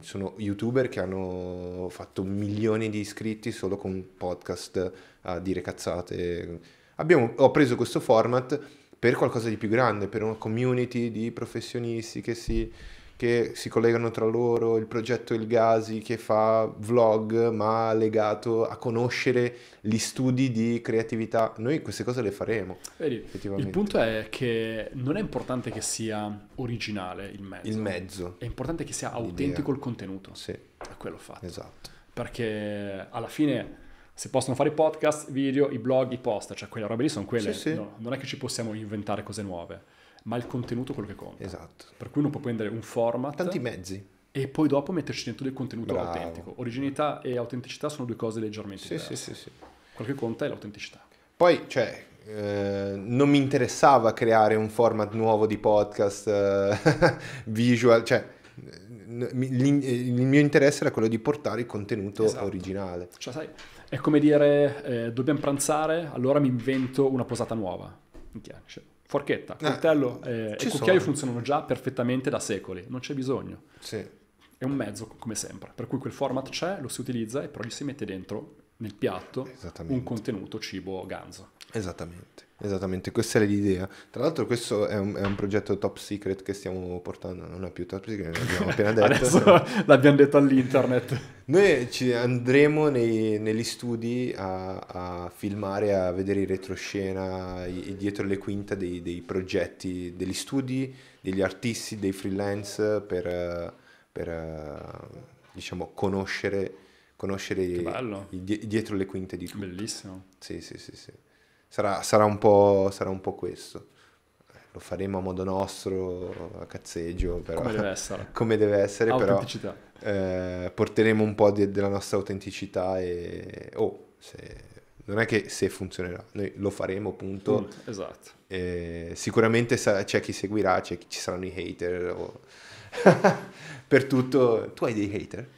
sono youtuber che hanno fatto milioni di iscritti solo con podcast a eh, dire cazzate. Abbiamo, ho preso questo format per qualcosa di più grande, per una community di professionisti che si che si collegano tra loro, il progetto Il Gasi che fa vlog ma legato a conoscere gli studi di creatività. Noi queste cose le faremo. Vedi, il punto è che non è importante che sia originale il mezzo. Il mezzo. È importante che sia autentico L'idea. il contenuto. Sì. È quello fatto. Esatto. Perché alla fine si possono fare i podcast, video, i blog, i post, cioè quelle robe lì sono quelle, sì, sì. No, non è che ci possiamo inventare cose nuove ma il contenuto è quello che conta. Esatto. Per cui uno può prendere un format. Tanti mezzi. E poi dopo metterci dentro del contenuto Bravo. autentico. Originalità e autenticità sono due cose leggermente sì, diverse. Sì, sì, sì. Quello che conta è l'autenticità. Poi, cioè, eh, non mi interessava creare un format nuovo di podcast eh, visual, cioè il mio interesse era quello di portare il contenuto esatto. originale. Cioè, sai, è come dire eh, dobbiamo pranzare, allora mi invento una posata nuova. Mi piace. Cioè, forchetta, eh, coltello eh, e cucchiaio sono. funzionano già perfettamente da secoli, non c'è bisogno. Sì. È un mezzo come sempre, per cui quel format c'è, lo si utilizza e però gli si mette dentro nel piatto un contenuto cibo ganzo. Esattamente. Esattamente, questa è l'idea. Tra l'altro questo è un, è un, progetto top secret che stiamo portando, non è più top secret, l'abbiamo appena detto. Adesso no. l'abbiamo detto all'internet. Noi ci andremo nei, negli studi a, a, filmare, a vedere in retroscena, i, dietro le quinte dei, dei, progetti, degli studi, degli artisti, dei freelance per, per diciamo, conoscere, conoscere i, dietro le quinte di tutto. Bellissimo. Sì, sì, sì, sì sarà, sarà, un, po', sarà un po' questo. Eh, lo faremo a modo nostro, a cazzeggio, però, come deve essere, come deve essere però eh, porteremo un po' di, della nostra autenticità e oh, se, non è che se funzionerà, noi lo faremo, punto. punto mm, esatto. Eh, sicuramente sa- c'è chi seguirà, c'è chi ci saranno i hater. O... per tutto, tu hai dei hater?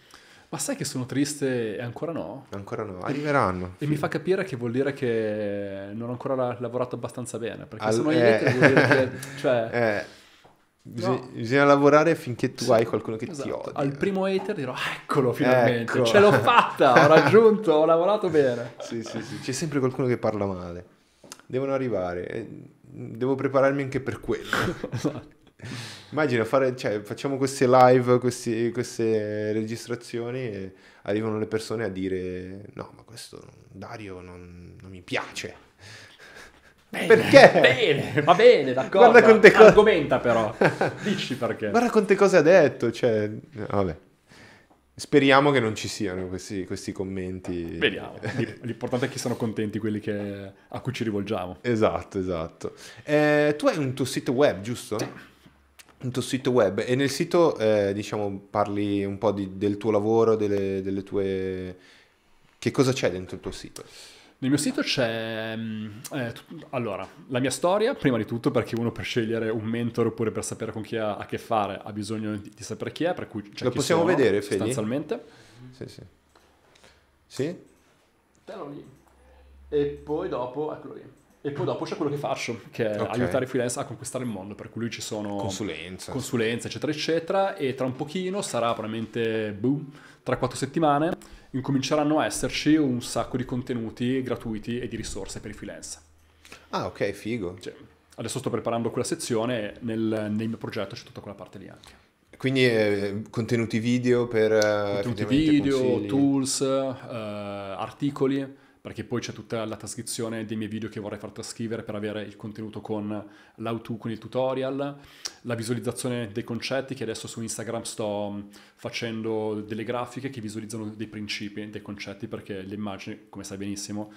Ma sai che sono triste e ancora no? Ancora no, arriveranno. E sì. mi fa capire che vuol dire che non ho ancora lavorato abbastanza bene, perché All- se no eh. io vuol dire che... Cioè, eh. Bisogna, no. bisogna, lavorare finché tu sì, hai qualcuno che esatto. ti odia. Al primo hater dirò: Eccolo finalmente, ecco. ce l'ho fatta, ho raggiunto, ho lavorato bene. Sì, sì, sì, c'è sempre qualcuno che parla male. Devono arrivare, eh, devo prepararmi anche per quello. esatto. Immagino fare, cioè, facciamo queste live, questi, queste registrazioni e arrivano le persone a dire no, ma questo Dario non, non mi piace. Bene, perché? Bene, va bene, d'accordo. Guarda quante cose... Argomenta però, dici perché. Guarda quante cose ha detto, cioè, vabbè. Speriamo che non ci siano questi, questi commenti. Vediamo. L'importante è che siano contenti quelli che, a cui ci rivolgiamo. Esatto, esatto. Eh, tu hai un tuo sito web, giusto? Sì il tuo sito web e nel sito eh, diciamo parli un po' di, del tuo lavoro, delle, delle, tue... che cosa c'è dentro il tuo sito? Nel mio sito c'è, mm, eh, t- allora, la mia storia, prima di tutto perché uno per scegliere un mentor oppure per sapere con chi ha a che fare ha bisogno di, di sapere chi è, per cui c'è Lo possiamo sono, vedere, Feli? Sostanzialmente. Sì, sì. Sì? Te lo lì. E poi dopo, eccolo lì. E poi dopo c'è quello che faccio, che è okay. aiutare i freelance a conquistare il mondo, per cui ci sono consulenze. consulenze, eccetera, eccetera, e tra un pochino sarà probabilmente, boom, tra quattro settimane, incominceranno a esserci un sacco di contenuti gratuiti e di risorse per i freelance. Ah, ok, figo. Cioè, adesso sto preparando quella sezione, nel, nel mio progetto c'è tutta quella parte lì anche. Quindi eh, contenuti video per... Eh, contenuti video, consigli. tools, eh, articoli perché poi c'è tutta la trascrizione dei miei video che vorrei far trascrivere per avere il contenuto con l'auto, con il tutorial, la visualizzazione dei concetti che adesso su Instagram sto mm, facendo delle grafiche che visualizzano dei principi, dei concetti, perché le immagini, come sai benissimo,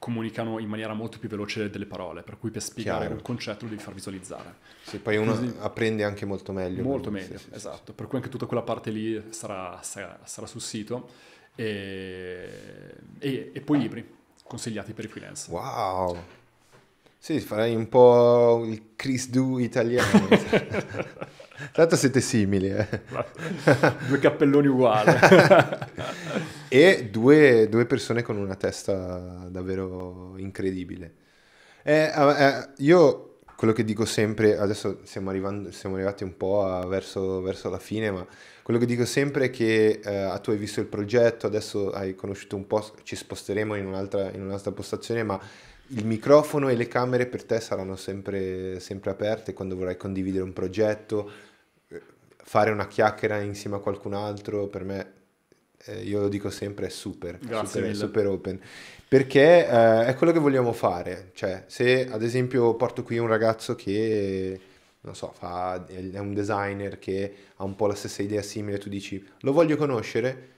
comunicano in maniera molto più veloce delle parole, per cui per spiegare Chiaro. un concetto lo devi far visualizzare. Sì, poi uno Così, apprende anche molto meglio. Molto meglio, sì, esatto, sì, per cui anche tutta quella parte lì sarà, sarà, sarà sul sito e, e, e poi libri consigliati per i freelance. Wow! Sì, farei un po' il Chris Du italiano. Tanto siete simili. Eh. due cappelloni uguali. e due, due, persone con una testa davvero incredibile. Eh, eh, io quello che dico sempre, adesso siamo, arrivando, siamo arrivati un po' a, verso, verso, la fine, ma quello che dico sempre è che eh, tu hai visto il progetto, adesso hai conosciuto un po', ci sposteremo in un'altra, in un'altra postazione, ma il microfono e le camere per te saranno sempre, sempre aperte quando vorrai condividere un progetto, eh, fare una chiacchiera insieme a qualcun altro, per me eh, io lo dico sempre, è super, super, super, open. Perché eh, è quello che vogliamo fare. Cioè, se ad esempio porto qui un ragazzo che, non so, fa, è un designer che ha un po' la stessa idea simile, tu dici, lo voglio conoscere,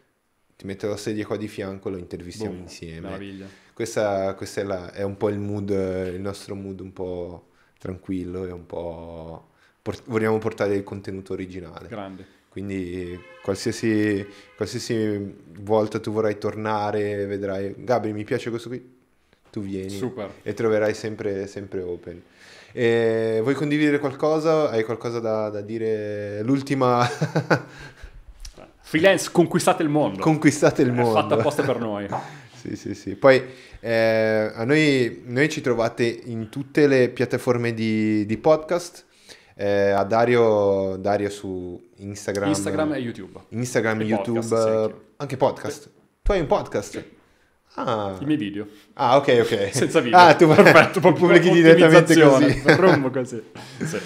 ti metto la sedia qua di fianco, lo intervistiamo Boom, insieme. Meraviglia. Questa, questa è, la, è, un po' il mood, il nostro mood un po' tranquillo e un po'... Port- vogliamo portare il contenuto originale. Grande. Quindi qualsiasi, qualsiasi volta tu vorrai tornare, vedrai, Gabri mi piace questo qui, tu vieni Super. e troverai sempre, sempre open. E vuoi condividere qualcosa? Hai qualcosa da, da dire? L'ultima... Freelance, conquistate il mondo. Conquistate il mondo. È fatta apposta per noi. sì, sì, sì. Poi eh, a noi, noi, ci trovate in tutte le piattaforme di, di podcast. Eh, a Dario, Dario, su Instagram. Instagram e YouTube. Instagram, e YouTube, podcast, anche podcast. Beh. Tu hai un podcast? Sì. Ah. I miei video. Ah, ok, ok. Senza video. Ah, tu perfetto, pubblichi direttamente così. Rombo così. Sì.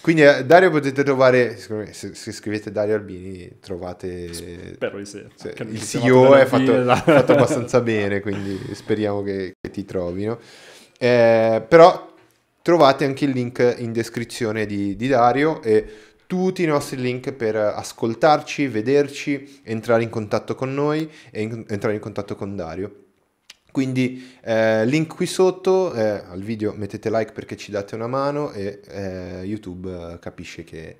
Quindi eh, Dario potete trovare, se, se, scrivete Dario Albini trovate... Spero di sì. Cioè, il CEO è fatto, fatto, abbastanza bene, quindi speriamo che, che ti trovino. Eh, però Trovate anche il link in descrizione di, di Dario e tutti i nostri link per ascoltarci, vederci, entrare in contatto con noi e in, entrare in contatto con Dario. Quindi eh, link qui sotto, eh, al video mettete like perché ci date una mano e eh, YouTube eh, capisce che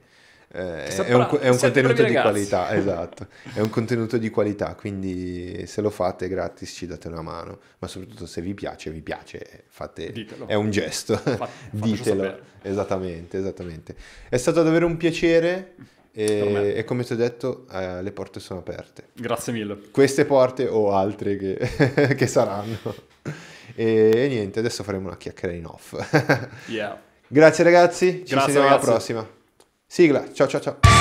eh, è un, è un contenuto di qualità, esatto, è un contenuto di qualità, quindi se lo fate gratis ci date una mano, ma soprattutto se vi piace, vi piace, fate, è un gesto, Fat, ditelo, esattamente, esattamente. È stato davvero un piacere e, e come ti ho detto eh, le porte sono aperte. Grazie mille. Queste porte o altre che, che saranno. E, e, niente, adesso faremo una chiacchiera in off. yeah. Grazie ragazzi, ci Grazie, vediamo alla prossima. Sigla. Chao, chao, chao.